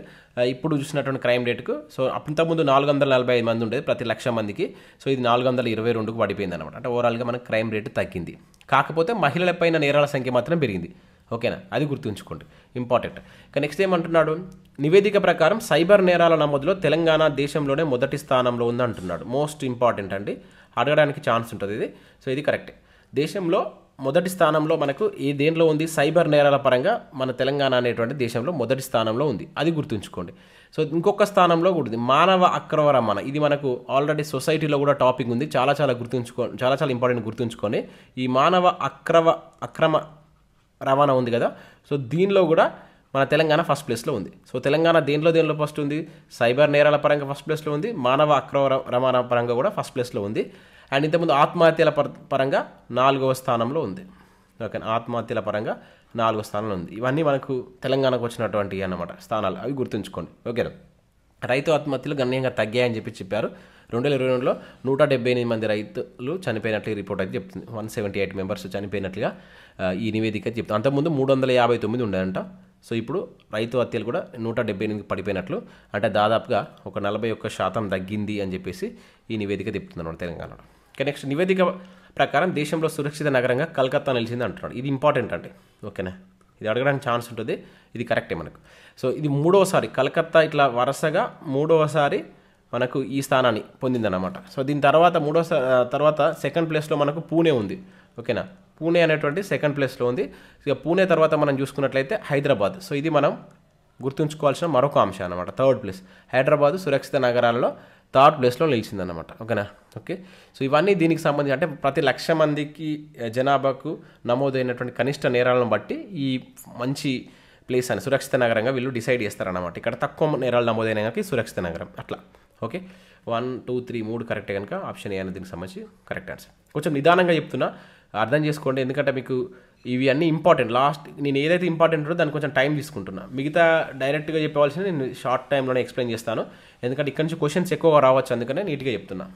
ఇప్పుడు చూసినటువంటి క్రైమ్ రేటుకు సో అంతకుముందు నాలుగు వందల నలభై ఐదు మంది ఉండేది ప్రతి లక్ష మందికి సో ఇది నాలుగు వందల ఇరవై రెండుకు పడిపోయింది అనమాట అంటే ఓవరాల్గా మనకు క్రైమ్ రేటు తగ్గింది కాకపోతే మహిళలపైన నేరాల సంఖ్య మాత్రం పెరిగింది ఓకేనా అది గుర్తుంచుకోండి ఇంపార్టెంట్ ఇక నెక్స్ట్ ఏమంటున్నాడు నివేదిక ప్రకారం సైబర్ నేరాల నమోదులో తెలంగాణ దేశంలోనే మొదటి స్థానంలో ఉందంటున్నాడు మోస్ట్ ఇంపార్టెంట్ అండి అడగడానికి ఛాన్స్ ఉంటుంది ఇది సో ఇది కరెక్టే దేశంలో మొదటి స్థానంలో మనకు ఈ దేంట్లో ఉంది సైబర్ నేరాల పరంగా మన తెలంగాణ అనేటువంటి దేశంలో మొదటి స్థానంలో ఉంది అది గుర్తుంచుకోండి సో ఇంకొక స్థానంలో కూడా ఉంది మానవ అక్రమ రవాణా ఇది మనకు ఆల్రెడీ సొసైటీలో కూడా టాపిక్ ఉంది చాలా చాలా గుర్తుంచుకో చాలా చాలా ఇంపార్టెంట్ గుర్తుంచుకొని ఈ మానవ అక్రమ అక్రమ రవాణా ఉంది కదా సో దీనిలో కూడా మన తెలంగాణ ఫస్ట్ ప్లేస్లో ఉంది సో తెలంగాణ దేనిలో దేనిలో ఫస్ట్ ఉంది సైబర్ నేరాల పరంగా ఫస్ట్ ప్లేస్లో ఉంది మానవ అక్రమ రవాణా పరంగా కూడా ఫస్ట్ ప్లేస్లో ఉంది అండ్ ఇంతకుముందు ఆత్మహత్యల పరంగా నాలుగవ స్థానంలో ఉంది ఓకే ఆత్మహత్యల పరంగా నాలుగో స్థానంలో ఉంది ఇవన్నీ మనకు తెలంగాణకు వచ్చినటువంటివి అన్నమాట స్థానాలు అవి గుర్తుంచుకోండి ఓకేనా రైతు ఆత్మహత్యలు గణనీయంగా తగ్గాయని చెప్పి చెప్పారు రెండు వేల ఇరవై రెండులో నూట డెబ్బై ఎనిమిది మంది రైతులు చనిపోయినట్లు రిపోర్ట్ అయితే చెప్తుంది వన్ సెవెంటీ ఎయిట్ మెంబర్స్ చనిపోయినట్లుగా ఈ నివేదిక చెప్తుంది అంతకుముందు మూడు వందల యాభై తొమ్మిది ఉండేదంట సో ఇప్పుడు రైతు హత్యలు కూడా నూట డెబ్బై ఎనిమిది పడిపోయినట్లు అంటే దాదాపుగా ఒక నలభై ఒక్క శాతం తగ్గింది అని చెప్పేసి ఈ నివేదిక చెప్తుంది అన్నమాట తెలంగాణలో ఇక నెక్స్ట్ నివేదిక ప్రకారం దేశంలో సురక్షిత నగరంగా కలకత్తా నిలిచింది అంటున్నాడు ఇది ఇంపార్టెంట్ అండి ఓకేనా ఇది అడగడానికి ఛాన్స్ ఉంటుంది ఇది కరెక్టే మనకు సో ఇది మూడవసారి కలకత్తా ఇట్లా వరుసగా మూడవసారి మనకు ఈ స్థానాన్ని పొందిందన్నమాట సో దీని తర్వాత మూడో తర్వాత సెకండ్ ప్లేస్లో మనకు పూణే ఉంది ఓకేనా పూణే అనేటువంటి సెకండ్ ప్లేస్లో ఉంది ఇక పూణే తర్వాత మనం చూసుకున్నట్లయితే హైదరాబాద్ సో ఇది మనం గుర్తుంచుకోవాల్సిన మరొక అంశం అనమాట థర్డ్ ప్లేస్ హైదరాబాదు సురక్షిత నగరాల్లో థర్డ్ ప్లేస్లో నిలిచిందనమాట ఓకేనా ఓకే సో ఇవన్నీ దీనికి సంబంధించి అంటే ప్రతి లక్ష మందికి జనాభాకు నమోదైనటువంటి కనిష్ట నేరాలను బట్టి ఈ మంచి ప్లేస్ అని సురక్షిత నగరంగా వీళ్ళు డిసైడ్ చేస్తారనమాట ఇక్కడ తక్కువ నేరాలు నమోదైన కనుక సురక్షిత నగరం అట్లా ఓకే వన్ టూ త్రీ మూడు కరెక్టే కనుక ఆప్షన్ ఏ అనేది దీనికి సంబంధించి కరెక్ట్ ఆన్సర్ కొంచెం నిదానంగా చెప్తున్నా అర్థం చేసుకోండి ఎందుకంటే మీకు ఇవి అన్నీ ఇంపార్టెంట్ లాస్ట్ నేను ఏదైతే ఇంపార్టెంట్ ఉందో దానికి కొంచెం టైం తీసుకుంటున్నా మిగతా డైరెక్ట్గా చెప్పవలసింది నేను షార్ట్ టైంలోనే ఎక్స్ప్లెయిన్ చేస్తాను ఎందుకంటే ఇక్కడ నుంచి క్వశ్చన్స్ ఎక్కువ రావచ్చు అందుకనే నీట్గా చెప్తున్నా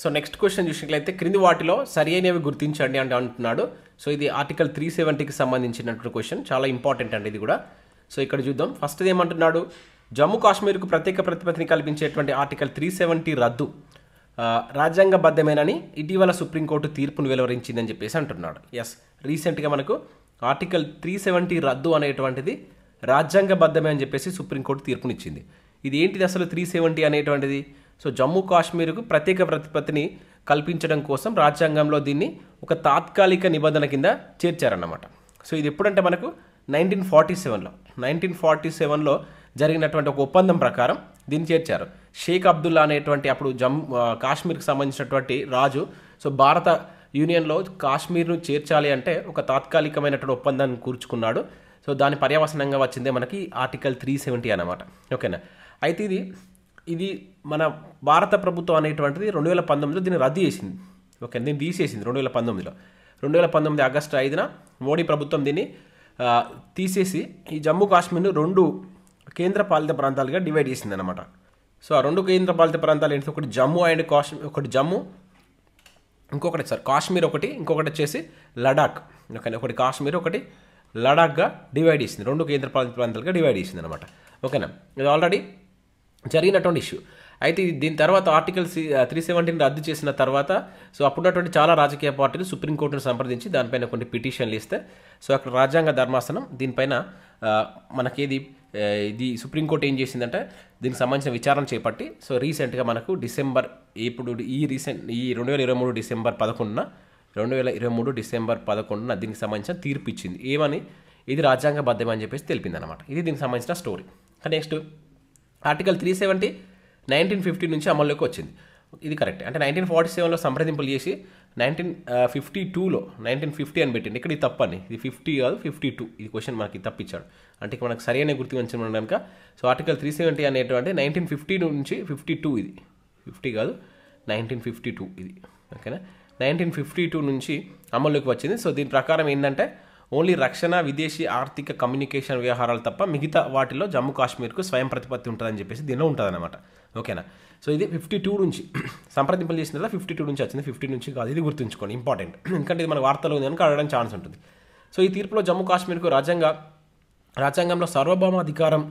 సో నెక్స్ట్ క్వశ్చన్ చూసినట్లయితే క్రింది వాటిలో సరి అయినవి గుర్తించండి అంటే అంటున్నాడు సో ఇది ఆర్టికల్ త్రీ సెవెంటీకి సంబంధించినటువంటి క్వశ్చన్ చాలా ఇంపార్టెంట్ అండి ఇది కూడా సో ఇక్కడ చూద్దాం ఫస్ట్ది ఏమంటున్నాడు జమ్మూ కాశ్మీర్కు ప్రత్యేక ప్రతిపత్తిని కల్పించేటువంటి ఆర్టికల్ త్రీ సెవెంటీ రద్దు రాజ్యాంగబద్ధమేనని ఇటీవల సుప్రీంకోర్టు తీర్పును వెలువరించిందని చెప్పేసి అంటున్నాడు ఎస్ రీసెంట్గా మనకు ఆర్టికల్ త్రీ సెవెంటీ రద్దు అనేటువంటిది రాజ్యాంగబద్ధమే అని చెప్పేసి సుప్రీంకోర్టు తీర్పునిచ్చింది ఇది ఏంటిది అసలు త్రీ సెవెంటీ అనేటువంటిది సో జమ్మూ కాశ్మీర్కు ప్రత్యేక ప్రతిపత్తిని కల్పించడం కోసం రాజ్యాంగంలో దీన్ని ఒక తాత్కాలిక నిబంధన కింద చేర్చారన్నమాట సో ఇది ఎప్పుడంటే మనకు నైన్టీన్ ఫార్టీ సెవెన్లో నైన్టీన్ ఫార్టీ సెవెన్లో జరిగినటువంటి ఒక ఒప్పందం ప్రకారం దీన్ని చేర్చారు షేక్ అబ్దుల్లా అనేటువంటి అప్పుడు జమ్ కాశ్మీర్కి సంబంధించినటువంటి రాజు సో భారత యూనియన్లో కాశ్మీర్ను చేర్చాలి అంటే ఒక తాత్కాలికమైనటువంటి ఒప్పందాన్ని కూర్చుకున్నాడు సో దాని పర్యవసనంగా వచ్చిందే మనకి ఆర్టికల్ త్రీ సెవెంటీ అనమాట ఓకేనా అయితే ఇది ఇది మన భారత ప్రభుత్వం అనేటువంటిది రెండు వేల పంతొమ్మిదిలో దీన్ని రద్దు చేసింది ఓకే దీన్ని తీసేసింది రెండు వేల పంతొమ్మిదిలో రెండు వేల పంతొమ్మిది ఆగస్టు ఐదున మోడీ ప్రభుత్వం దీన్ని తీసేసి ఈ జమ్మూ కాశ్మీర్ను రెండు కేంద్రపాలిత ప్రాంతాలుగా డివైడ్ చేసింది అనమాట సో ఆ రెండు కేంద్రపాలిత ప్రాంతాలు ఏంటి ఒకటి జమ్మూ అండ్ కాశ్మీర్ ఒకటి జమ్మూ ఇంకొకటి సార్ కాశ్మీర్ ఒకటి ఇంకొకటి వచ్చేసి లడాక్ ఓకేనా ఒకటి కాశ్మీర్ ఒకటి లడాక్గా డివైడ్ చేసింది రెండు కేంద్రపాలిత ప్రాంతాలుగా డివైడ్ చేసింది అనమాట ఓకేనా ఇది ఆల్రెడీ జరిగినటువంటి ఇష్యూ అయితే దీని తర్వాత ఆర్టికల్ సి త్రీ సెవెంటీని రద్దు చేసిన తర్వాత సో అప్పుడున్నటువంటి చాలా రాజకీయ పార్టీలు సుప్రీంకోర్టును సంప్రదించి దానిపైన కొన్ని పిటిషన్లు ఇస్తే సో అక్కడ రాజ్యాంగ ధర్మాసనం దీనిపైన మనకేది ఇది సుప్రీంకోర్టు ఏం చేసిందంటే దీనికి సంబంధించిన విచారణ చేపట్టి సో రీసెంట్గా మనకు డిసెంబర్ ఇప్పుడు ఈ రీసెంట్ ఈ రెండు వేల ఇరవై మూడు డిసెంబర్ పదకొండున రెండు వేల ఇరవై మూడు డిసెంబర్ పదకొండున దీనికి సంబంధించిన తీర్పు ఇచ్చింది ఏమని ఇది రాజ్యాంగ బద్దమని చెప్పేసి తెలిపింది అనమాట ఇది దీనికి సంబంధించిన story next article three seventy nineteen fifty నుంచి అమల్లోకి వచ్చింది ఇది కరెక్ట్ అంటే నైన్టీన్ ఫార్టీ సెవెన్లో సంప్రదింపులు చేసి నైన్టీన్ ఫిఫ్టీ టూలో నైన్టీన్ ఫిఫ్టీ అని పెట్టింది ఇక్కడ ఇది తప్పని ఇది ఫిఫ్టీ కాదు ఫిఫ్టీ టూ ఇది క్వశ్చన్ మనకి తప్పించాడు అంటే మనకు సరైన వచ్చిన కనుక సో ఆర్టికల్ త్రీ సెవెంటీ అనేటువంటి నైన్టీన్ ఫిఫ్టీ నుంచి ఫిఫ్టీ టూ ఇది ఫిఫ్టీ కాదు నైన్టీన్ ఫిఫ్టీ టూ ఇది ఓకేనా నైన్టీన్ ఫిఫ్టీ టూ నుంచి అమల్లోకి వచ్చింది సో దీని ప్రకారం ఏంటంటే ఓన్లీ రక్షణ విదేశీ ఆర్థిక కమ్యూనికేషన్ వ్యవహారాలు తప్ప మిగతా వాటిలో జమ్మూ కాశ్మీర్కు స్వయం ప్రతిపత్తి ఉంటుందని చెప్పేసి దీనిలో ఉంటుందన్నమాట ఓకేనా సో ఇది ఫిఫ్టీ టూ నుంచి సంప్రదింపులు చేసిన ఫిఫ్టీ టూ నుంచి వచ్చింది ఫిఫ్టీ నుంచి కాదు ఇది గుర్తుంచుకోండి ఇంపార్టెంట్ ఎందుకంటే ఇది మన వార్తలు ఉంది కనుక అడగడం ఛాన్స్ ఉంటుంది సో ఈ తీర్పులో జమ్మూ కాశ్మీర్కు రాజ్యాంగ రాజ్యాంగంలో సార్వభౌమ అధికారం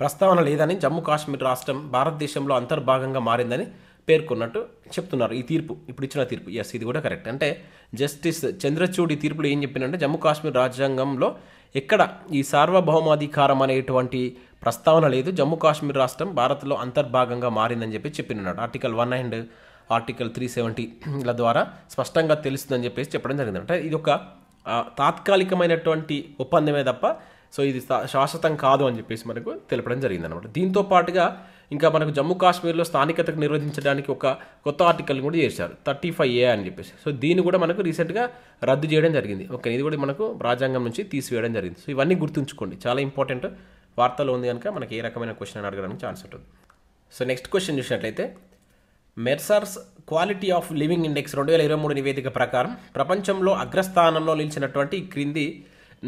ప్రస్తావన లేదని జమ్మూ కాశ్మీర్ రాష్ట్రం భారతదేశంలో అంతర్భాగంగా మారిందని పేర్కొన్నట్టు చెప్తున్నారు ఈ తీర్పు ఇప్పుడు ఇచ్చిన తీర్పు ఎస్ ఇది కూడా కరెక్ట్ అంటే జస్టిస్ చంద్రచూడ్ ఈ తీర్పులో ఏం చెప్పిందంటే జమ్మూ కాశ్మీర్ రాజ్యాంగంలో ఎక్కడ ఈ సార్వభౌమాధికారం అనేటువంటి ప్రస్తావన లేదు జమ్మూ కాశ్మీర్ రాష్ట్రం భారత్లో అంతర్భాగంగా మారిందని చెప్పి చెప్పినాడు article one and article three సెవెంటీల ద్వారా స్పష్టంగా తెలుస్తుందని చెప్పేసి చెప్పడం జరిగింది అంటే ఇది ఒక తాత్కాలికమైనటువంటి ఒప్పందమే తప్ప సో ఇది శాశ్వతం కాదు అని చెప్పేసి మనకు తెలపడం జరిగింది అనమాట దీంతో పాటుగా ఇంకా మనకు జమ్మూ కాశ్మీర్లో స్థానికతకు నిర్వహించడానికి ఒక కొత్త ఆర్టికల్ కూడా చేశారు థర్టీ ఫైవ్ ఏ అని చెప్పేసి సో దీన్ని కూడా మనకు రీసెంట్గా రద్దు చేయడం జరిగింది ఓకే ఇది కూడా మనకు రాజ్యాంగం నుంచి తీసివేయడం జరిగింది సో ఇవన్నీ గుర్తుంచుకోండి చాలా ఇంపార్టెంట్ వార్తలో ఉంది కనుక మనకి ఏ రకమైన క్వశ్చన్ అడగడానికి ఛాన్స్ ఉంటుంది సో నెక్స్ట్ క్వశ్చన్ చూసినట్లయితే Mercer's quality of living index రెండు వేల ఇరవై మూడు నివేదిక ప్రకారం ప్రపంచంలో అగ్రస్థానంలో నిలిచినటువంటి క్రింది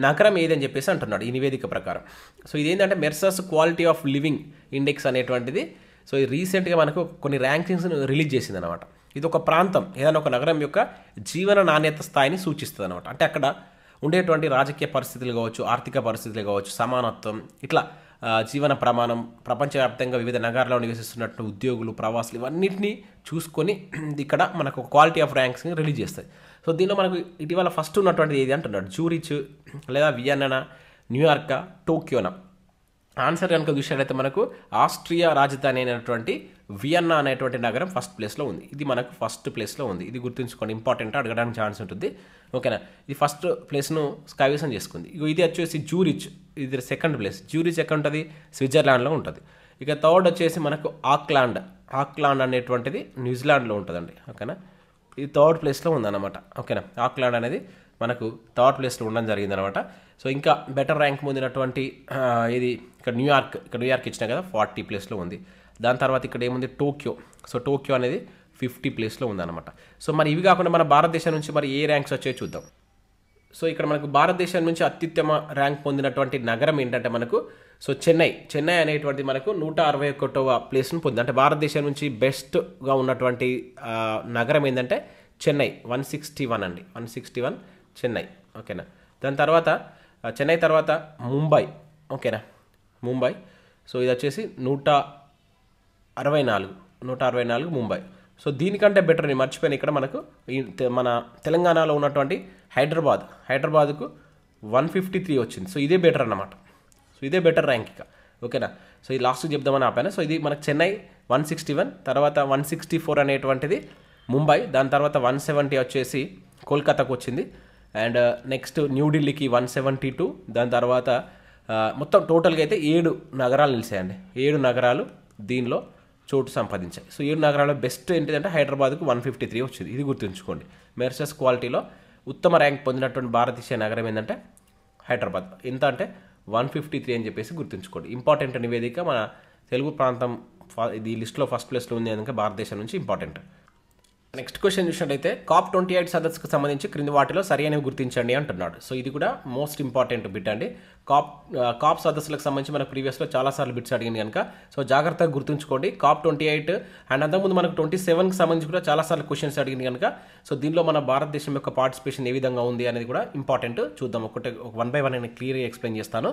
నగరం ఏదని చెప్పేసి అంటున్నాడు ఈ నివేదిక ప్రకారం సో ఇదేంటంటే Mercer's quality of living index అనేటువంటిది సో ఇది రీసెంట్గా మనకు కొన్ని ర్యాంకింగ్స్ను రిలీజ్ చేసింది అనమాట ఇది ఒక ప్రాంతం ఏదైనా ఒక నగరం యొక్క జీవన నాణ్యత స్థాయిని సూచిస్తుంది అనమాట అంటే అక్కడ ఉండేటువంటి రాజకీయ పరిస్థితులు కావచ్చు ఆర్థిక పరిస్థితులు కావచ్చు సమానత్వం ఇట్లా జీవన ప్రమాణం ప్రపంచవ్యాప్తంగా వివిధ నగరాల్లో నివసిస్తున్నట్టు ఉద్యోగులు ప్రవాసులు ఇవన్నింటినీ చూసుకొని ఇక్కడ మనకు క్వాలిటీ ఆఫ్ ర్యాంక్స్ని రిలీజ్ చేస్తాయి సో దీనిలో మనకు ఇటీవల ఫస్ట్ ఉన్నటువంటిది ఏది అంటున్నాడు జూరిచ్ లేదా వియన్నా న్యూయార్కా టోక్యోనా ఆన్సర్ కనుక చూసినట్లయితే మనకు ఆస్ట్రియా రాజధాని అయినటువంటి వియన్నా అనేటువంటి నగరం ఫస్ట్ ప్లేస్లో ఉంది ఇది మనకు ఫస్ట్ ప్లేస్లో ఉంది ఇది గుర్తుంచుకోండి ఇంపార్టెంట్ అడగడానికి ఛాన్స్ ఉంటుంది ఓకేనా ఇది ఫస్ట్ ప్లేస్ను స్కైవేసం చేసుకుంది ఇక ఇది వచ్చేసి జూరిచ్ ఇది సెకండ్ ప్లేస్ జూరిచ్ ఎక్కడ ఉంటుంది స్విట్జర్లాండ్లో ఉంటుంది ఇక థర్డ్ వచ్చేసి మనకు ఆక్లాండ్ ఆక్లాండ్ అనేటువంటిది న్యూజిలాండ్లో ఉంటుందండి ఓకేనా ఇది థర్డ్ ప్లేస్లో ఉందన్నమాట ఓకేనా ఆక్లాండ్ అనేది మనకు థర్డ్ ప్లేస్లో ఉండడం జరిగింది అనమాట సో ఇంకా బెటర్ ర్యాంక్ పొందినటువంటి ఇది ఇక్కడ న్యూయార్క్ ఇక్కడ న్యూయార్క్ ఇచ్చిన కదా ఫార్టీ ప్లేస్లో ఉంది దాని తర్వాత ఇక్కడ ఏముంది టోక్యో సో టోక్యో అనేది ఫిఫ్టీ ప్లేస్లో ఉందన్నమాట సో మరి ఇవి కాకుండా మన భారతదేశం నుంచి మరి ఏ ర్యాంక్స్ వచ్చాయో చూద్దాం సో ఇక్కడ మనకు భారతదేశం నుంచి అత్యుత్తమ ర్యాంక్ పొందినటువంటి నగరం ఏంటంటే మనకు సో చెన్నై చెన్నై అనేటువంటి మనకు నూట అరవై ఒకటవ ప్లేస్ను పొంది అంటే భారతదేశం నుంచి బెస్ట్గా ఉన్నటువంటి నగరం ఏంటంటే చెన్నై వన్ సిక్స్టీ వన్ అండి వన్ సిక్స్టీ వన్ చెన్నై ఓకేనా దాని తర్వాత చెన్నై తర్వాత ముంబై ఓకేనా ముంబై సో ఇది వచ్చేసి నూట అరవై నాలుగు నూట అరవై నాలుగు ముంబై సో దీనికంటే బెటర్ నేను మర్చిపోయాను ఇక్కడ మనకు మన తెలంగాణలో ఉన్నటువంటి హైదరాబాద్ హైదరాబాద్కు వన్ ఫిఫ్టీ త్రీ వచ్చింది సో ఇదే బెటర్ అన్నమాట సో ఇదే బెటర్ ర్యాంక్ ఇక ఓకేనా సో ఇది లాస్ట్కి చెప్దామని ఆపాను సో ఇది మనకు చెన్నై వన్ సిక్స్టీ వన్ తర్వాత వన్ సిక్స్టీ ఫోర్ అనేటువంటిది ముంబై దాని తర్వాత వన్ సెవెంటీ వచ్చేసి కోల్కతాకు వచ్చింది అండ్ నెక్స్ట్ uh, న్యూఢిల్లీకి వన్ సెవెంటీ టూ దాని తర్వాత uh, మొత్తం టోటల్గా అయితే ఏడు నగరాలు నిలిచాయండి ఏడు నగరాలు దీనిలో చోటు సంపాదించాయి సో ఈ నగరాల్లో బెస్ట్ ఏంటిదంటే హైదరాబాద్కు వన్ ఫిఫ్టీ త్రీ వచ్చింది ఇది గుర్తుంచుకోండి మెర్సెస్ క్వాలిటీలో ఉత్తమ ర్యాంక్ పొందినటువంటి భారతీయ నగరం ఏంటంటే హైదరాబాద్ ఎంత అంటే వన్ ఫిఫ్టీ త్రీ అని చెప్పేసి గుర్తుంచుకోండి ఇంపార్టెంట్ నివేదిక మన తెలుగు ప్రాంతం ఇది లిస్ట్లో ఫస్ట్ ప్లేస్లో ఉంది కనుక భారతదేశం నుంచి ఇంపార్టెంట్ నెక్స్ట్ క్వశ్చన్ చూసినట్లయితే కాప్ ట్వంటీ ఎయిట్ సదస్సుకు సంబంధించి క్రింది వాటిలో సరైనవి గుర్తించండి అంటున్నాడు సో ఇది కూడా మోస్ట్ ఇంపార్టెంట్ బిట్ అండి కాప్ కాప్ సదస్సులకు సంబంధించి మనకు ప్రీవియస్లో చాలాసార్లు బిట్స్ అడిగింది కనుక సో జాగ్రత్తగా గుర్తుంచుకోండి కాప్ ట్వంటీ ఎయిట్ అండ్ అంతకుముందు మనకు ట్వంటీ సెవెన్కి సంబంధించి కూడా చాలాసార్లు క్వశ్చన్స్ అడిగింది కనుక సో దీనిలో మన భారతదేశం యొక్క పార్టిసిపేషన్ ఏ విధంగా ఉంది అనేది కూడా ఇంపార్టెంట్ చూద్దాం ఒకటి వన్ బై వన్ నేను క్లియర్గా ఎక్స్ప్లెయిన్ చేస్తాను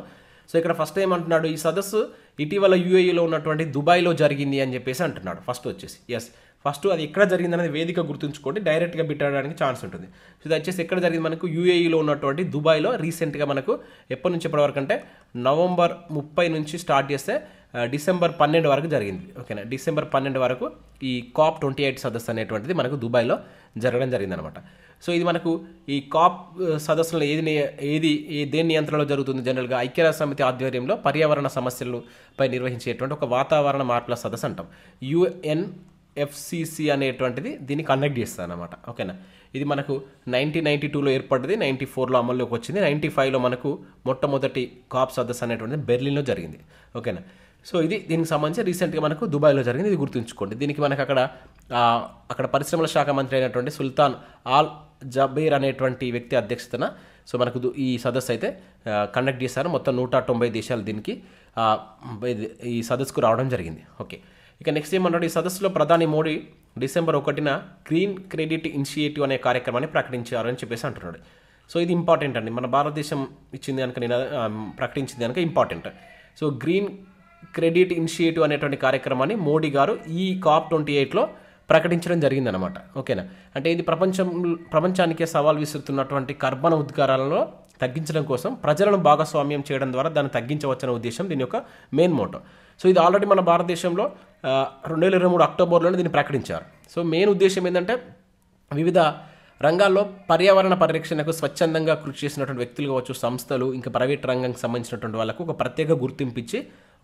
సో ఇక్కడ ఫస్ట్ ఏమంటున్నాడు ఈ సదస్సు ఇటీవల యూఏఈలో e ఉన్నటువంటి దుబాయ్లో జరిగింది అని చెప్పేసి అంటున్నాడు ఫస్ట్ వచ్చేసి ఎస్ ఫస్ట్ అది ఎక్కడ జరిగింది అనేది వేదిక గుర్తుంచుకోండి డైరెక్ట్గా బిట్టడానికి ఛాన్స్ ఉంటుంది సో ఇది వచ్చేసి ఎక్కడ జరిగింది మనకు యూఏఈలో ఉన్నటువంటి దుబాయ్లో రీసెంట్గా మనకు ఎప్పటి నుంచి ఎప్పటి వరకు అంటే నవంబర్ ముప్పై నుంచి స్టార్ట్ చేస్తే డిసెంబర్ పన్నెండు వరకు జరిగింది ఓకేనా డిసెంబర్ పన్నెండు వరకు ఈ కాప్ ట్వంటీ ఎయిట్ సదస్సు అనేటువంటిది మనకు దుబాయ్లో జరగడం జరిగిందనమాట సో ఇది మనకు ఈ కాప్ సదస్సులో ఏది ఏది ఏ దేని నియంత్రణలో జరుగుతుంది జనరల్గా ఐక్యరాజ్య సమితి ఆధ్వర్యంలో పర్యావరణ సమస్యలపై నిర్వహించేటువంటి ఒక వాతావరణ మార్పుల సదస్సు అంటాం యుఎన్ ఎఫ్సిసి అనేటువంటిది దీన్ని కండక్ట్ చేస్తాను అనమాట ఓకేనా ఇది మనకు నైన్టీన్ నైన్టీ టూలో ఏర్పడ్డది నైంటీ ఫోర్లో అమల్లోకి వచ్చింది నైంటీ ఫైవ్లో మనకు మొట్టమొదటి కాప్ సదస్సు అనేటువంటిది బెర్లిన్లో జరిగింది ఓకేనా సో ఇది దీనికి సంబంధించి రీసెంట్గా మనకు దుబాయ్లో జరిగింది ఇది గుర్తుంచుకోండి దీనికి మనకు అక్కడ అక్కడ పరిశ్రమల శాఖ మంత్రి అయినటువంటి సుల్తాన్ ఆల్ జబీర్ అనేటువంటి వ్యక్తి అధ్యక్షతన సో మనకు ఈ సదస్సు అయితే కండక్ట్ చేశారు మొత్తం నూట తొంభై దేశాలు దీనికి ఈ సదస్సుకు రావడం జరిగింది ఓకే ఇక నెక్స్ట్ ఏమన్నాడు ఈ సదస్సులో ప్రధాని మోడీ డిసెంబర్ ఒకటిన గ్రీన్ క్రెడిట్ ఇనిషియేటివ్ అనే కార్యక్రమాన్ని ప్రకటించారు అని చెప్పేసి అంటున్నాడు సో ఇది ఇంపార్టెంట్ అండి మన భారతదేశం ఇచ్చింది కనుక నేను ప్రకటించింది కనుక important so green credit initiative అనేటువంటి కార్యక్రమాన్ని మోడీ గారు ఈ కాప్ ట్వంటీ ఎయిట్లో ప్రకటించడం జరిగిందనమాట ఓకేనా అంటే ఇది ప్రపంచం ప్రపంచానికే సవాల్ విసురుతున్నటువంటి కర్బన ఉద్గారాలలో తగ్గించడం కోసం ప్రజలను భాగస్వామ్యం చేయడం ద్వారా దాన్ని తగ్గించవచ్చనే ఉద్దేశం దీని యొక్క మెయిన్ మోటో సో ఇది ఆల్రెడీ మన భారతదేశంలో రెండు వేల ఇరవై మూడు అక్టోబర్లోనే దీన్ని ప్రకటించారు సో మెయిన్ ఉద్దేశం ఏంటంటే వివిధ రంగాల్లో పర్యావరణ పరిరక్షణకు స్వచ్ఛందంగా కృషి చేసినటువంటి వ్యక్తులు కావచ్చు సంస్థలు ఇంకా ప్రైవేట్ రంగానికి సంబంధించినటువంటి వాళ్ళకు ఒక ప్రత్యేక గుర్తింపు ఇచ్చి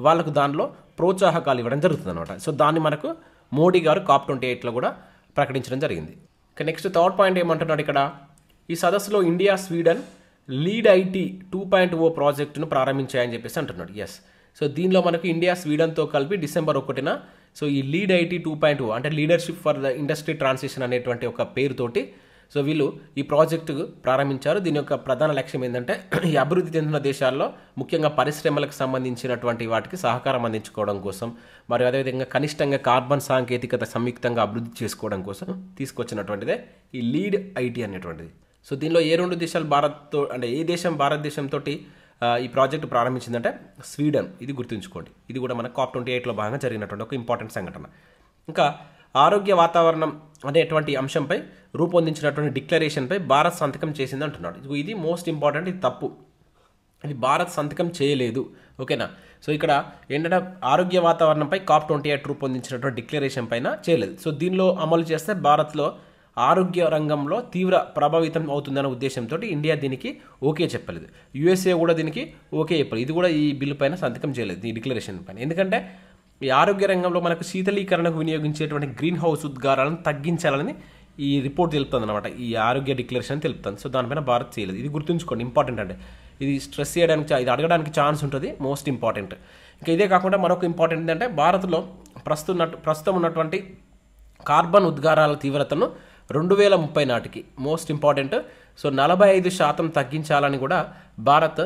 వాళ్ళకు దానిలో ప్రోత్సాహకాలు ఇవ్వడం జరుగుతుంది అనమాట సో దాన్ని మనకు మోడీ గారు కాప్ ట్వంటీ ఎయిట్లో కూడా ప్రకటించడం జరిగింది ఇక నెక్స్ట్ థర్డ్ పాయింట్ ఏమంటున్నాడు ఇక్కడ ఈ సదస్సులో India Sweden lead IT two point o ప్రాజెక్టును ప్రారంభించాయని చెప్పేసి అంటున్నాడు ఎస్ సో దీనిలో మనకు ఇండియా స్వీడన్తో కలిపి డిసెంబర్ ఒకటిన సో ఈ లీడ్ ఐటీ టూ పాయింట్ అంటే leadership for the industry transition అనేటువంటి ఒక పేరుతోటి సో వీళ్ళు ఈ ప్రాజెక్టు ప్రారంభించారు దీని యొక్క ప్రధాన లక్ష్యం ఏంటంటే ఈ అభివృద్ధి చెందిన దేశాల్లో ముఖ్యంగా పరిశ్రమలకు సంబంధించినటువంటి వాటికి సహకారం అందించుకోవడం కోసం మరియు అదేవిధంగా కనిష్టంగా కార్బన్ సాంకేతికత సంయుక్తంగా అభివృద్ధి చేసుకోవడం కోసం తీసుకొచ్చినటువంటిదే ఈ లీడ్ ఐటీ అనేటువంటిది సో దీనిలో ఏ రెండు దేశాలు భారత్తో అంటే ఏ దేశం భారతదేశంతో ఈ ప్రాజెక్టు ప్రారంభించిందంటే స్వీడన్ ఇది గుర్తుంచుకోండి ఇది కూడా మన కాప్ ట్వంటీ ఎయిట్లో భాగంగా జరిగినటువంటి ఒక ఇంపార్టెంట్ సంఘటన ఇంకా ఆరోగ్య వాతావరణం అనేటువంటి అంశంపై రూపొందించినటువంటి డిక్లరేషన్పై భారత్ సంతకం చేసింది అంటున్నాడు ఇది మోస్ట్ ఇంపార్టెంట్ ఇది తప్పు ఇది భారత్ సంతకం చేయలేదు ఓకేనా సో ఇక్కడ ఏంటంటే ఆరోగ్య వాతావరణంపై కాప్ ట్వంటీ ఎయిట్ రూపొందించినటువంటి డిక్లరేషన్ పైన చేయలేదు సో దీనిలో అమలు చేస్తే భారత్లో ఆరోగ్య రంగంలో తీవ్ర ప్రభావితం అవుతుందనే ఉద్దేశంతో ఇండియా దీనికి ఓకే చెప్పలేదు యూఎస్ఏ కూడా దీనికి ఓకే చెప్పలేదు ఇది కూడా ఈ బిల్లు పైన సంతకం చేయలేదు ఈ డిక్లరేషన్ పైన ఎందుకంటే ఈ ఆరోగ్య రంగంలో మనకు శీతలీకరణకు వినియోగించేటువంటి గ్రీన్ హౌస్ ఉద్గారాలను తగ్గించాలని ఈ రిపోర్ట్ తెలుపుతుంది అనమాట ఈ ఆరోగ్య డిక్లరేషన్ తెలుపుతుంది సో దానిపైన భారత్ చేయలేదు ఇది గుర్తుంచుకోండి ఇంపార్టెంట్ అంటే ఇది స్ట్రెస్ చేయడానికి ఇది అడగడానికి ఛాన్స్ ఉంటుంది మోస్ట్ ఇంపార్టెంట్ ఇంకా ఇదే కాకుండా మరొక ఇంపార్టెంట్ ఏంటంటే భారత్లో ప్రస్తుతం ప్రస్తుతం ఉన్నటువంటి కార్బన్ ఉద్గారాల తీవ్రతను రెండు వేల ముప్పై నాటికి మోస్ట్ ఇంపార్టెంట్ సో నలభై ఐదు శాతం తగ్గించాలని కూడా భారత్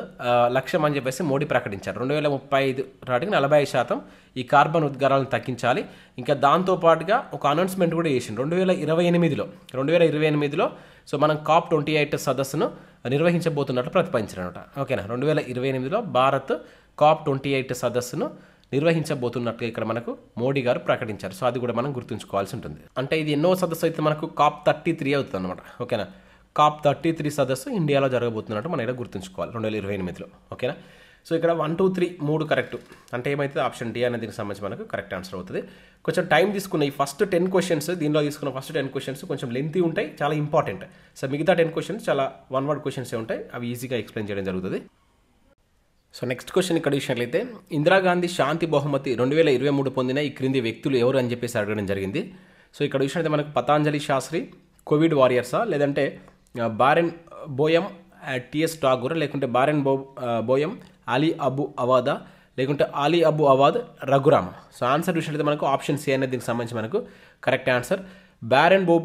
లక్ష్యం అని చెప్పేసి మోడీ ప్రకటించారు రెండు వేల ముప్పై ఐదు నాటికి నలభై ఐదు శాతం ఈ కార్బన్ ఉద్గారాలను తగ్గించాలి ఇంకా దాంతోపాటుగా ఒక అనౌన్స్మెంట్ కూడా చేసింది రెండు వేల ఇరవై ఎనిమిదిలో రెండు వేల ఇరవై ఎనిమిదిలో సో మనం కాప్ ట్వంటీ ఎయిట్ సదస్సును నిర్వహించబోతున్నట్లు అనమాట ఓకేనా రెండు వేల ఇరవై ఎనిమిదిలో భారత్ కాప్ ట్వంటీ ఎయిట్ సదస్సును నిర్వహించబోతున్నట్టుగా ఇక్కడ మనకు మోడీ గారు ప్రకటించారు సో అది కూడా మనం గుర్తుంచుకోవాల్సి ఉంటుంది అంటే ఇది ఎన్నో సదస్సు అయితే మనకు కాప్ థర్టీ త్రీ అవుతుంది అనమాట ఓకేనా కాప్ థర్టీ త్రీ సదస్సు ఇండియాలో జరగబోతున్నట్టు మనం ఇక్కడ గుర్తుంచుకోవాలి రెండు వేల ఇరవై ఎనిమిదిలో ఓకేనా సో ఇక్కడ వన్ టూ త్రీ మూడు కరెక్ట్ అంటే ఏమైతే ఆప్షన్ డి అనే దీనికి సంబంధించి మనకు కరెక్ట్ ఆన్సర్ అవుతుంది కొంచెం టైం తీసుకున్న ఈ ఫస్ట్ టెన్ క్వశ్చన్స్ దీనిలో తీసుకున్న ఫస్ట్ టెన్ క్వశ్చన్స్ కొంచెం లెంతి ఉంటాయి చాలా ఇంపార్టెంట్ సో మిగతా టెన్ క్వశ్చన్స్ చాలా వన్ వర్డ్ ఏ ఉంటాయి అవి ఈజీగా ఎక్స్ప్లెయిన్ చేయడం జరుగుతుంది సో నెక్స్ట్ క్వశ్చన్ ఇక్కడ చూసినట్లయితే ఇందిరాగాంధీ శాంతి బహుమతి రెండు వేల ఇరవై మూడు పొందిన ఈ క్రింది వ్యక్తులు ఎవరు అని చెప్పేసి అడగడం జరిగింది సో ఇక్కడ చూసినట్లయితే మనకు పతాంజలి శాస్త్రి కోవిడ్ వారియర్సా లేదంటే బారెన్ బోయం టిఎస్ ఠాగూర్ లేకుంటే బారెన్ బో బోయం అలీ అబు అవాదా లేకుంటే Ali Abu Awad Raghuram so answer చూసినట్లయితే మనకు ఆప్షన్ సి అనేది దీనికి సంబంధించి మనకు కరెక్ట్ ఆన్సర్ బ్యారన్ బో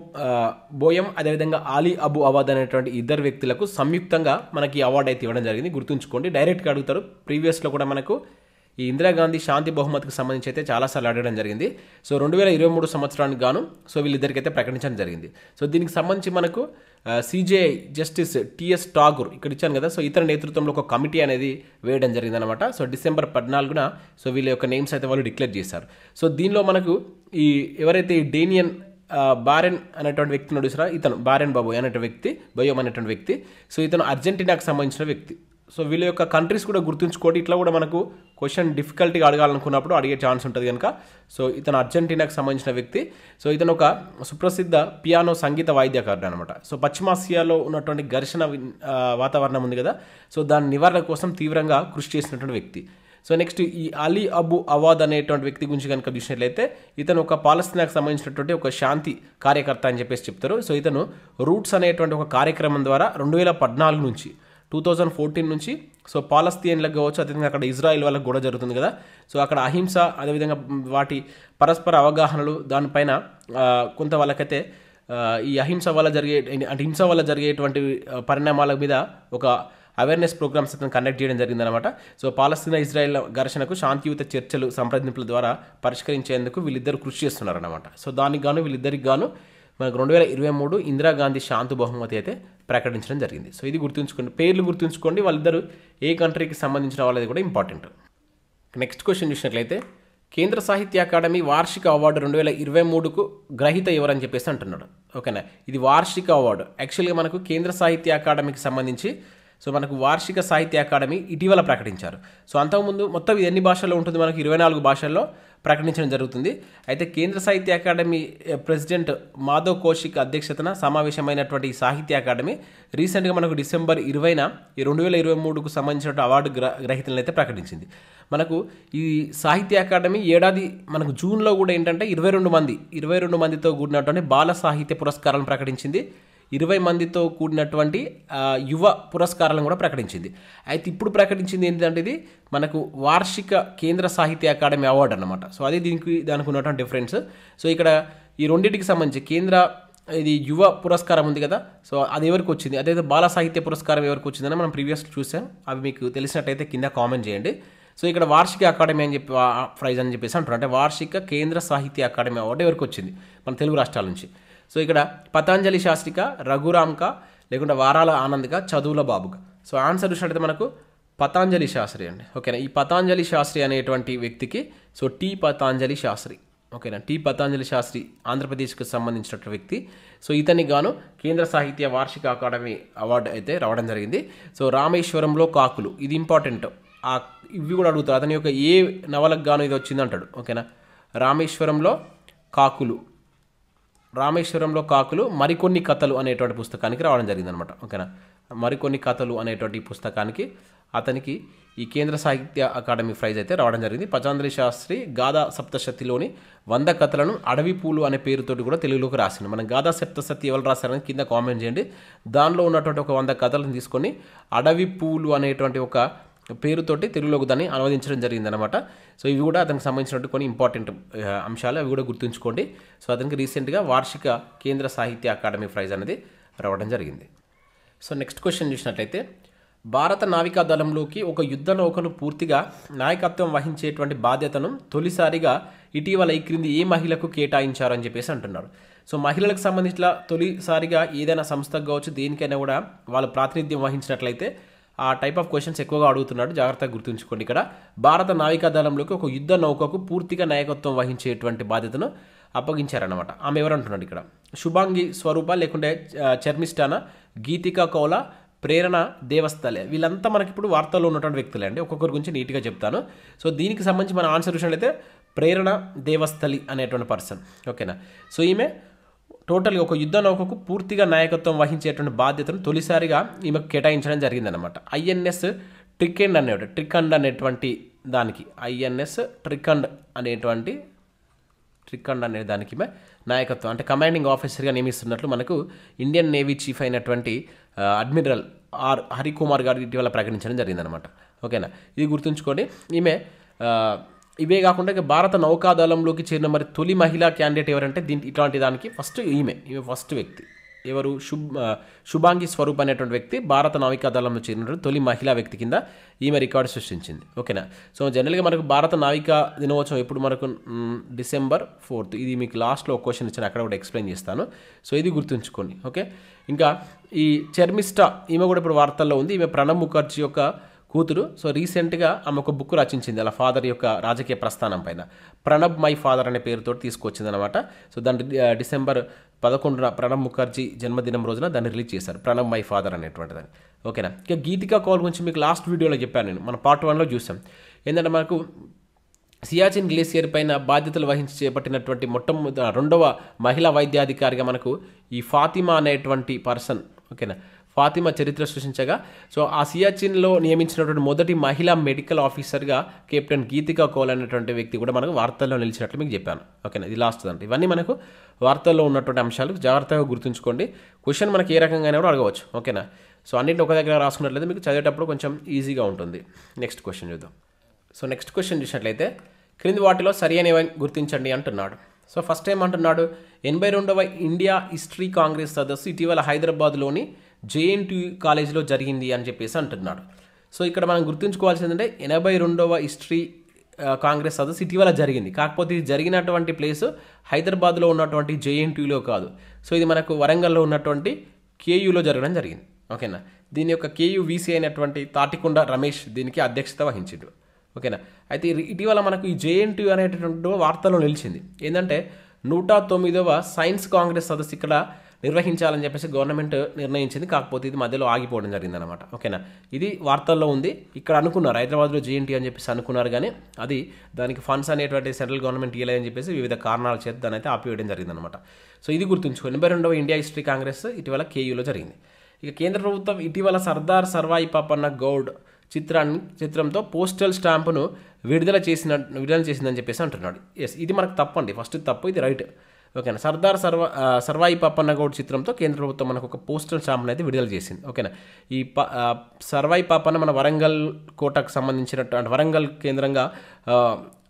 బోయం అదేవిధంగా ఆలీ అబు అవాద్ అనేటువంటి ఇద్దరు వ్యక్తులకు సంయుక్తంగా మనకి అవార్డు అయితే ఇవ్వడం జరిగింది గుర్తుంచుకోండి డైరెక్ట్గా అడుగుతారు ప్రీవియస్లో కూడా మనకు ఈ ఇందిరాగాంధీ శాంతి బహుమతికి సంబంధించి అయితే చాలాసార్లు అడగడం జరిగింది సో రెండు వేల ఇరవై మూడు సంవత్సరానికి గాను సో వీళ్ళిద్దరికి అయితే ప్రకటించడం జరిగింది సో దీనికి సంబంధించి మనకు సిజేఐ జస్టిస్ టిఎస్ ఠాగూర్ ఇక్కడ ఇచ్చాను కదా సో ఇతర నేతృత్వంలో ఒక కమిటీ అనేది వేయడం జరిగింది అనమాట సో డిసెంబర్ పద్నాలుగున సో వీళ్ళ యొక్క నేమ్స్ అయితే వాళ్ళు డిక్లేర్ చేశారు సో దీనిలో మనకు ఈ ఎవరైతే ఈ డేనియన్ బారెన్ అనేటువంటి వ్యక్తి నడుస్తున్న ఇతను బారెన్ బాబు అనేటువంటి వ్యక్తి బయోమ్ అనేటువంటి వ్యక్తి సో ఇతను అర్జెంటీనాకు సంబంధించిన వ్యక్తి సో వీళ్ళ యొక్క కంట్రీస్ కూడా గుర్తుంచుకోటి ఇట్లా కూడా మనకు క్వశ్చన్ డిఫికల్టీగా అడగాలనుకున్నప్పుడు అడిగే ఛాన్స్ ఉంటుంది కనుక సో ఇతను అర్జెంటీనాకు సంబంధించిన వ్యక్తి సో ఇతను ఒక సుప్రసిద్ధ పియానో సంగీత వాయిద్యకారుడు అనమాట సో పశ్చిమాసియాలో ఉన్నటువంటి ఘర్షణ వాతావరణం ఉంది కదా సో దాని నివారణ కోసం తీవ్రంగా కృషి చేసినటువంటి వ్యక్తి సో నెక్స్ట్ ఈ అలీ అబు అవాద్ అనేటువంటి వ్యక్తి గురించి కనుక చూసినట్లయితే ఇతను ఒక పాలస్తీనాకు సంబంధించినటువంటి ఒక శాంతి కార్యకర్త అని చెప్పేసి చెప్తారు సో ఇతను రూట్స్ అనేటువంటి ఒక కార్యక్రమం ద్వారా రెండు వేల పద్నాలుగు నుంచి టూ థౌజండ్ ఫోర్టీన్ నుంచి సో పాలస్తీన్లకు కావచ్చు అదేవిధంగా అక్కడ ఇజ్రాయిల్ వాళ్ళకి కూడా జరుగుతుంది కదా సో అక్కడ అహింస అదేవిధంగా వాటి పరస్పర అవగాహనలు దానిపైన కొంత వాళ్ళకైతే ఈ అహింస వల్ల జరిగే అంటే హింస వల్ల జరిగేటువంటి పరిణామాల మీద ఒక అవేర్నెస్ ప్రోగ్రామ్స్ అతను కండక్ట్ చేయడం జరిగిందనమాట సో పాలస్తీనా ఇజ్రాయెల్ ఘర్షణకు శాంతియుత చర్చలు సంప్రదింపుల ద్వారా పరిష్కరించేందుకు వీళ్ళిద్దరు కృషి చేస్తున్నారనమాట సో దానికి గాను వీళ్ళిద్దరికి గాను మనకు రెండు వేల ఇరవై మూడు ఇందిరాగాంధీ శాంతి బహుమతి అయితే ప్రకటించడం జరిగింది సో ఇది గుర్తుంచుకోండి పేర్లు గుర్తుంచుకోండి వాళ్ళిద్దరు ఏ కంట్రీకి సంబంధించిన వాళ్ళది కూడా ఇంపార్టెంట్ నెక్స్ట్ క్వశ్చన్ చూసినట్లయితే కేంద్ర సాహిత్య అకాడమీ వార్షిక అవార్డు రెండు వేల ఇరవై మూడుకు గ్రహీత ఎవరని చెప్పేసి అంటున్నాడు ఓకేనా ఇది వార్షిక అవార్డు యాక్చువల్గా మనకు కేంద్ర సాహిత్య అకాడమీకి సంబంధించి సో మనకు వార్షిక సాహిత్య అకాడమీ ఇటీవల ప్రకటించారు సో అంతకుముందు మొత్తం ఇది ఎన్ని భాషల్లో ఉంటుంది మనకు ఇరవై నాలుగు భాషల్లో ప్రకటించడం జరుగుతుంది అయితే కేంద్ర సాహిత్య అకాడమీ ప్రెసిడెంట్ మాధవ్ కౌశిక్ అధ్యక్షతన సమావేశమైనటువంటి సాహిత్య అకాడమీ రీసెంట్గా మనకు డిసెంబర్ ఇరవైన రెండు వేల ఇరవై మూడుకు సంబంధించిన అవార్డు గ్రహీతలను అయితే ప్రకటించింది మనకు ఈ సాహిత్య అకాడమీ ఏడాది మనకు జూన్లో కూడా ఏంటంటే ఇరవై రెండు మంది ఇరవై రెండు మందితో కూడినటువంటి బాల సాహిత్య పురస్కారాలను ప్రకటించింది ఇరవై మందితో కూడినటువంటి యువ పురస్కారాలను కూడా ప్రకటించింది అయితే ఇప్పుడు ప్రకటించింది ఏంటంటే ఇది మనకు వార్షిక కేంద్ర సాహిత్య అకాడమీ అవార్డు అనమాట సో అదే దీనికి దానికి ఉన్నటువంటి డిఫరెన్స్ సో ఇక్కడ ఈ రెండింటికి సంబంధించి కేంద్ర ఇది యువ పురస్కారం ఉంది కదా సో అది ఎవరికి వచ్చింది అదే బాల సాహిత్య పురస్కారం ఎవరికి వచ్చిందని మనం ప్రీవియస్ చూసాం అవి మీకు తెలిసినట్టయితే కింద కామెంట్ చేయండి సో ఇక్కడ వార్షిక అకాడమీ అని చెప్పి ప్రైజ్ అని చెప్పేసి అంటారు అంటే వార్షిక కేంద్ర సాహిత్య అకాడమీ అవార్డు ఎవరికి వచ్చింది మన తెలుగు రాష్ట్రాల నుంచి సో ఇక్కడ పతాంజలి శాస్త్రిక రఘురామ్క లేకుంటే వారాల ఆనంద్గా చదువుల బాబుక సో ఆన్సర్ చూసినట్టు మనకు పతాంజలి శాస్త్రి అండి ఓకేనా ఈ పతాంజలి శాస్త్రి అనేటువంటి వ్యక్తికి సో టీ పతాంజలి శాస్త్రి ఓకేనా టీ పతాంజలి శాస్త్రి ఆంధ్రప్రదేశ్కు సంబంధించిన వ్యక్తి సో ఇతనికి గాను కేంద్ర సాహిత్య వార్షిక అకాడమీ అవార్డు అయితే రావడం జరిగింది సో రామేశ్వరంలో కాకులు ఇది ఇంపార్టెంట్ ఆ ఇవి కూడా అడుగుతారు అతని యొక్క ఏ నవలకు గాను ఇది వచ్చింది అంటాడు ఓకేనా రామేశ్వరంలో కాకులు రామేశ్వరంలో కాకులు మరికొన్ని కథలు అనేటువంటి పుస్తకానికి రావడం జరిగిందనమాట ఓకేనా మరికొన్ని కథలు అనేటువంటి పుస్తకానికి అతనికి ఈ కేంద్ర సాహిత్య అకాడమీ ప్రైజ్ అయితే రావడం జరిగింది పచాంద్రి శాస్త్రి గాథా సప్తశతిలోని వంద కథలను అడవి పూలు అనే పేరుతోటి కూడా తెలుగులోకి రాసింది మనం గాథా సప్తశతి ఎవరు రాశారని కింద కామెంట్ చేయండి దానిలో ఉన్నటువంటి ఒక వంద కథలను తీసుకొని అడవి పూలు అనేటువంటి ఒక పేరుతోటి తెలుగులోకి దాన్ని అనువదించడం జరిగిందనమాట సో ఇవి కూడా అతనికి సంబంధించినటువంటి కొన్ని ఇంపార్టెంట్ అంశాలు అవి కూడా గుర్తుంచుకోండి సో అతనికి రీసెంట్గా వార్షిక కేంద్ర సాహిత్య అకాడమీ ప్రైజ్ అనేది రావడం జరిగింది సో నెక్స్ట్ క్వశ్చన్ చూసినట్లయితే భారత నావికా దళంలోకి ఒక యుద్ధ నౌకను పూర్తిగా నాయకత్వం వహించేటువంటి బాధ్యతను తొలిసారిగా ఇటీవల ఈ క్రింది ఏ మహిళకు కేటాయించారని చెప్పేసి అంటున్నారు సో మహిళలకు సంబంధించిన తొలిసారిగా ఏదైనా సంస్థకు కావచ్చు దేనికైనా కూడా వాళ్ళు ప్రాతినిధ్యం వహించినట్లయితే ఆ టైప్ ఆఫ్ క్వశ్చన్స్ ఎక్కువగా అడుగుతున్నాడు జాగ్రత్తగా గుర్తుంచుకోండి ఇక్కడ భారత నావికా దళంలోకి ఒక యుద్ధ నౌకకు పూర్తిగా నాయకత్వం వహించేటువంటి బాధ్యతను అప్పగించారనమాట ఆమె ఎవరంటున్నాడు ఇక్కడ శుభాంగి స్వరూప లేకుంటే చర్మిష్టాన గీతికా కౌల ప్రేరణ దేవస్థలే వీళ్ళంతా మనకి ఇప్పుడు వార్తల్లో ఉన్నటువంటి వ్యక్తులే అండి ఒక్కొక్కరి గురించి నీట్గా చెప్తాను సో దీనికి సంబంధించి మన ఆన్సర్ విషయంలో అయితే ప్రేరణ దేవస్థలి అనేటువంటి పర్సన్ ఓకేనా సో ఈమె టోటల్గా ఒక యుద్ధ నౌకకు పూర్తిగా నాయకత్వం వహించేటువంటి బాధ్యతను తొలిసారిగా ఈమెకు కేటాయించడం జరిగిందనమాట ఐఎన్ఎస్ ట్రిక్ అండ్ అనేవాడు అండ్ అనేటువంటి దానికి ఐఎన్ఎస్ అండ్ అనేటువంటి అండ్ అనే దానికి నాయకత్వం అంటే కమాండింగ్ ఆఫీసర్గా నియమిస్తున్నట్లు మనకు ఇండియన్ నేవీ చీఫ్ అయినటువంటి అడ్మిరల్ ఆర్ హరికుమార్ గారు ఇటీవల ప్రకటించడం జరిగిందనమాట ఓకేనా ఇది గుర్తుంచుకోండి ఈమె ఇవే కాకుండా ఇక భారత నౌకాదళంలోకి చేరిన మరి తొలి మహిళా క్యాండిడేట్ ఎవరంటే దీని ఇట్లాంటి దానికి ఫస్ట్ ఈమె ఈమె ఫస్ట్ వ్యక్తి ఎవరు శుభ్ శుభాంగి స్వరూప్ అనేటువంటి వ్యక్తి భారత నావికా దళంలో చేరినటువంటి తొలి మహిళా వ్యక్తి కింద ఈమె రికార్డు సృష్టించింది ఓకేనా సో జనరల్గా మనకు భారత నావికా దినోత్సవం ఎప్పుడు మనకు డిసెంబర్ ఫోర్త్ ఇది మీకు లాస్ట్లో ఒక క్వశ్చన్ ఇచ్చాను అక్కడ కూడా ఎక్స్ప్లెయిన్ చేస్తాను సో ఇది గుర్తుంచుకోండి ఓకే ఇంకా ఈ చర్మిష్ట ఈమె కూడా ఇప్పుడు వార్తల్లో ఉంది ఈమె ప్రణబ్ ముఖర్జీ యొక్క కూతురు సో రీసెంట్గా ఆమె ఒక బుక్ రచించింది అలా ఫాదర్ యొక్క రాజకీయ ప్రస్థానం పైన ప్రణబ్ మై ఫాదర్ అనే పేరుతో తీసుకొచ్చింది అనమాట సో దాని డిసెంబర్ పదకొండున ప్రణబ్ ముఖర్జీ జన్మదినం రోజున దాన్ని రిలీజ్ చేశారు ప్రణబ్ మై ఫాదర్ దాన్ని ఓకేనా ఇక గీతికా కౌల్ గురించి మీకు లాస్ట్ వీడియోలో చెప్పాను నేను మన పార్ట్ వన్లో చూసాం ఏంటంటే మనకు సియాచిన్ గ్లేసియర్ పైన బాధ్యతలు వహించి చేపట్టినటువంటి మొట్టమొదటి రెండవ మహిళా వైద్యాధికారిగా మనకు ఈ ఫాతిమా అనేటువంటి పర్సన్ ఓకేనా ఫాతిమా చరిత్ర సృష్టించగా సో ఆ సియాచిన్లో నియమించినటువంటి మొదటి మహిళా మెడికల్ ఆఫీసర్గా కెప్టెన్ గీతికా కోల్ అనేటువంటి వ్యక్తి కూడా మనకు వార్తల్లో నిలిచినట్లు మీకు చెప్పాను ఓకేనా ఇది లాస్ట్ అంటే ఇవన్నీ మనకు వార్తల్లో ఉన్నటువంటి అంశాలు జాగ్రత్తగా గుర్తుంచుకోండి క్వశ్చన్ మనకి ఏ రకంగా కూడా అడగవచ్చు ఓకేనా సో అన్నింటిని ఒక దగ్గర రాసుకున్నట్లయితే మీకు చదివేటప్పుడు కొంచెం ఈజీగా ఉంటుంది నెక్స్ట్ క్వశ్చన్ చూద్దాం సో నెక్స్ట్ క్వశ్చన్ చూసినట్లయితే క్రింది వాటిలో సరి అనేవి గుర్తించండి అంటున్నాడు సో ఫస్ట్ ఏమంటున్నాడు ఎనభై రెండవ ఇండియా హిస్టరీ కాంగ్రెస్ సదస్సు ఇటీవల హైదరాబాద్లోని జేఎన్టీ కాలేజీలో జరిగింది అని చెప్పేసి అంటున్నాడు సో ఇక్కడ మనం గుర్తుంచుకోవాల్సి ఏంటంటే ఎనభై రెండవ హిస్టరీ కాంగ్రెస్ సదస్సు ఇటీవల జరిగింది కాకపోతే ఇది జరిగినటువంటి ప్లేస్ హైదరాబాద్లో ఉన్నటువంటి జేఎన్టీలో కాదు సో ఇది మనకు వరంగల్లో ఉన్నటువంటి కేయూలో జరగడం జరిగింది ఓకేనా దీని యొక్క కేయూ వీసీ అయినటువంటి తాటికొండ రమేష్ దీనికి అధ్యక్షత వహించిండు ఓకేనా అయితే ఇటీవల మనకు ఈ జేఎన్టీ అనేటటువంటి వార్తలో నిలిచింది ఏంటంటే నూట తొమ్మిదవ సైన్స్ కాంగ్రెస్ సదస్సు ఇక్కడ నిర్వహించాలని చెప్పేసి గవర్నమెంట్ నిర్ణయించింది కాకపోతే ఇది మధ్యలో ఆగిపోవడం జరిగిందనమాట ఓకేనా ఇది వార్తల్లో ఉంది ఇక్కడ అనుకున్నారు హైదరాబాద్లో జేఎన్టీ అని చెప్పేసి అనుకున్నారు కానీ అది దానికి ఫండ్స్ అనేటువంటి సెంట్రల్ గవర్నమెంట్ ఇవ్వలేదని చెప్పేసి వివిధ కారణాల చేత దాని అయితే ఆపివేయడం జరిగిందనమాట సో ఇది గుర్తుంచుకో ఎనభై రెండవ ఇండియా హిస్టరీ కాంగ్రెస్ ఇటీవల కేయూలో జరిగింది ఇక కేంద్ర ప్రభుత్వం ఇటీవల సర్దార్ సర్వాయి పాపన్న గౌడ్ చిత్రాన్ని చిత్రంతో పోస్టల్ స్టాంపును విడుదల చేసిన విడుదల చేసిందని చెప్పేసి అంటున్నాడు ఎస్ ఇది మనకు తప్పండి ఫస్ట్ తప్పు ఇది రైట్ ఓకేనా సర్దార్ సర్వ సర్వాయి పాపన్న గౌడ్ చిత్రంతో కేంద్ర ప్రభుత్వం మనకు ఒక పోస్టల్ స్టాంప్ని అయితే విడుదల చేసింది ఓకేనా ఈ సర్వాయి పాపన్న మన వరంగల్ కోటకు సంబంధించినటువంటి వరంగల్ కేంద్రంగా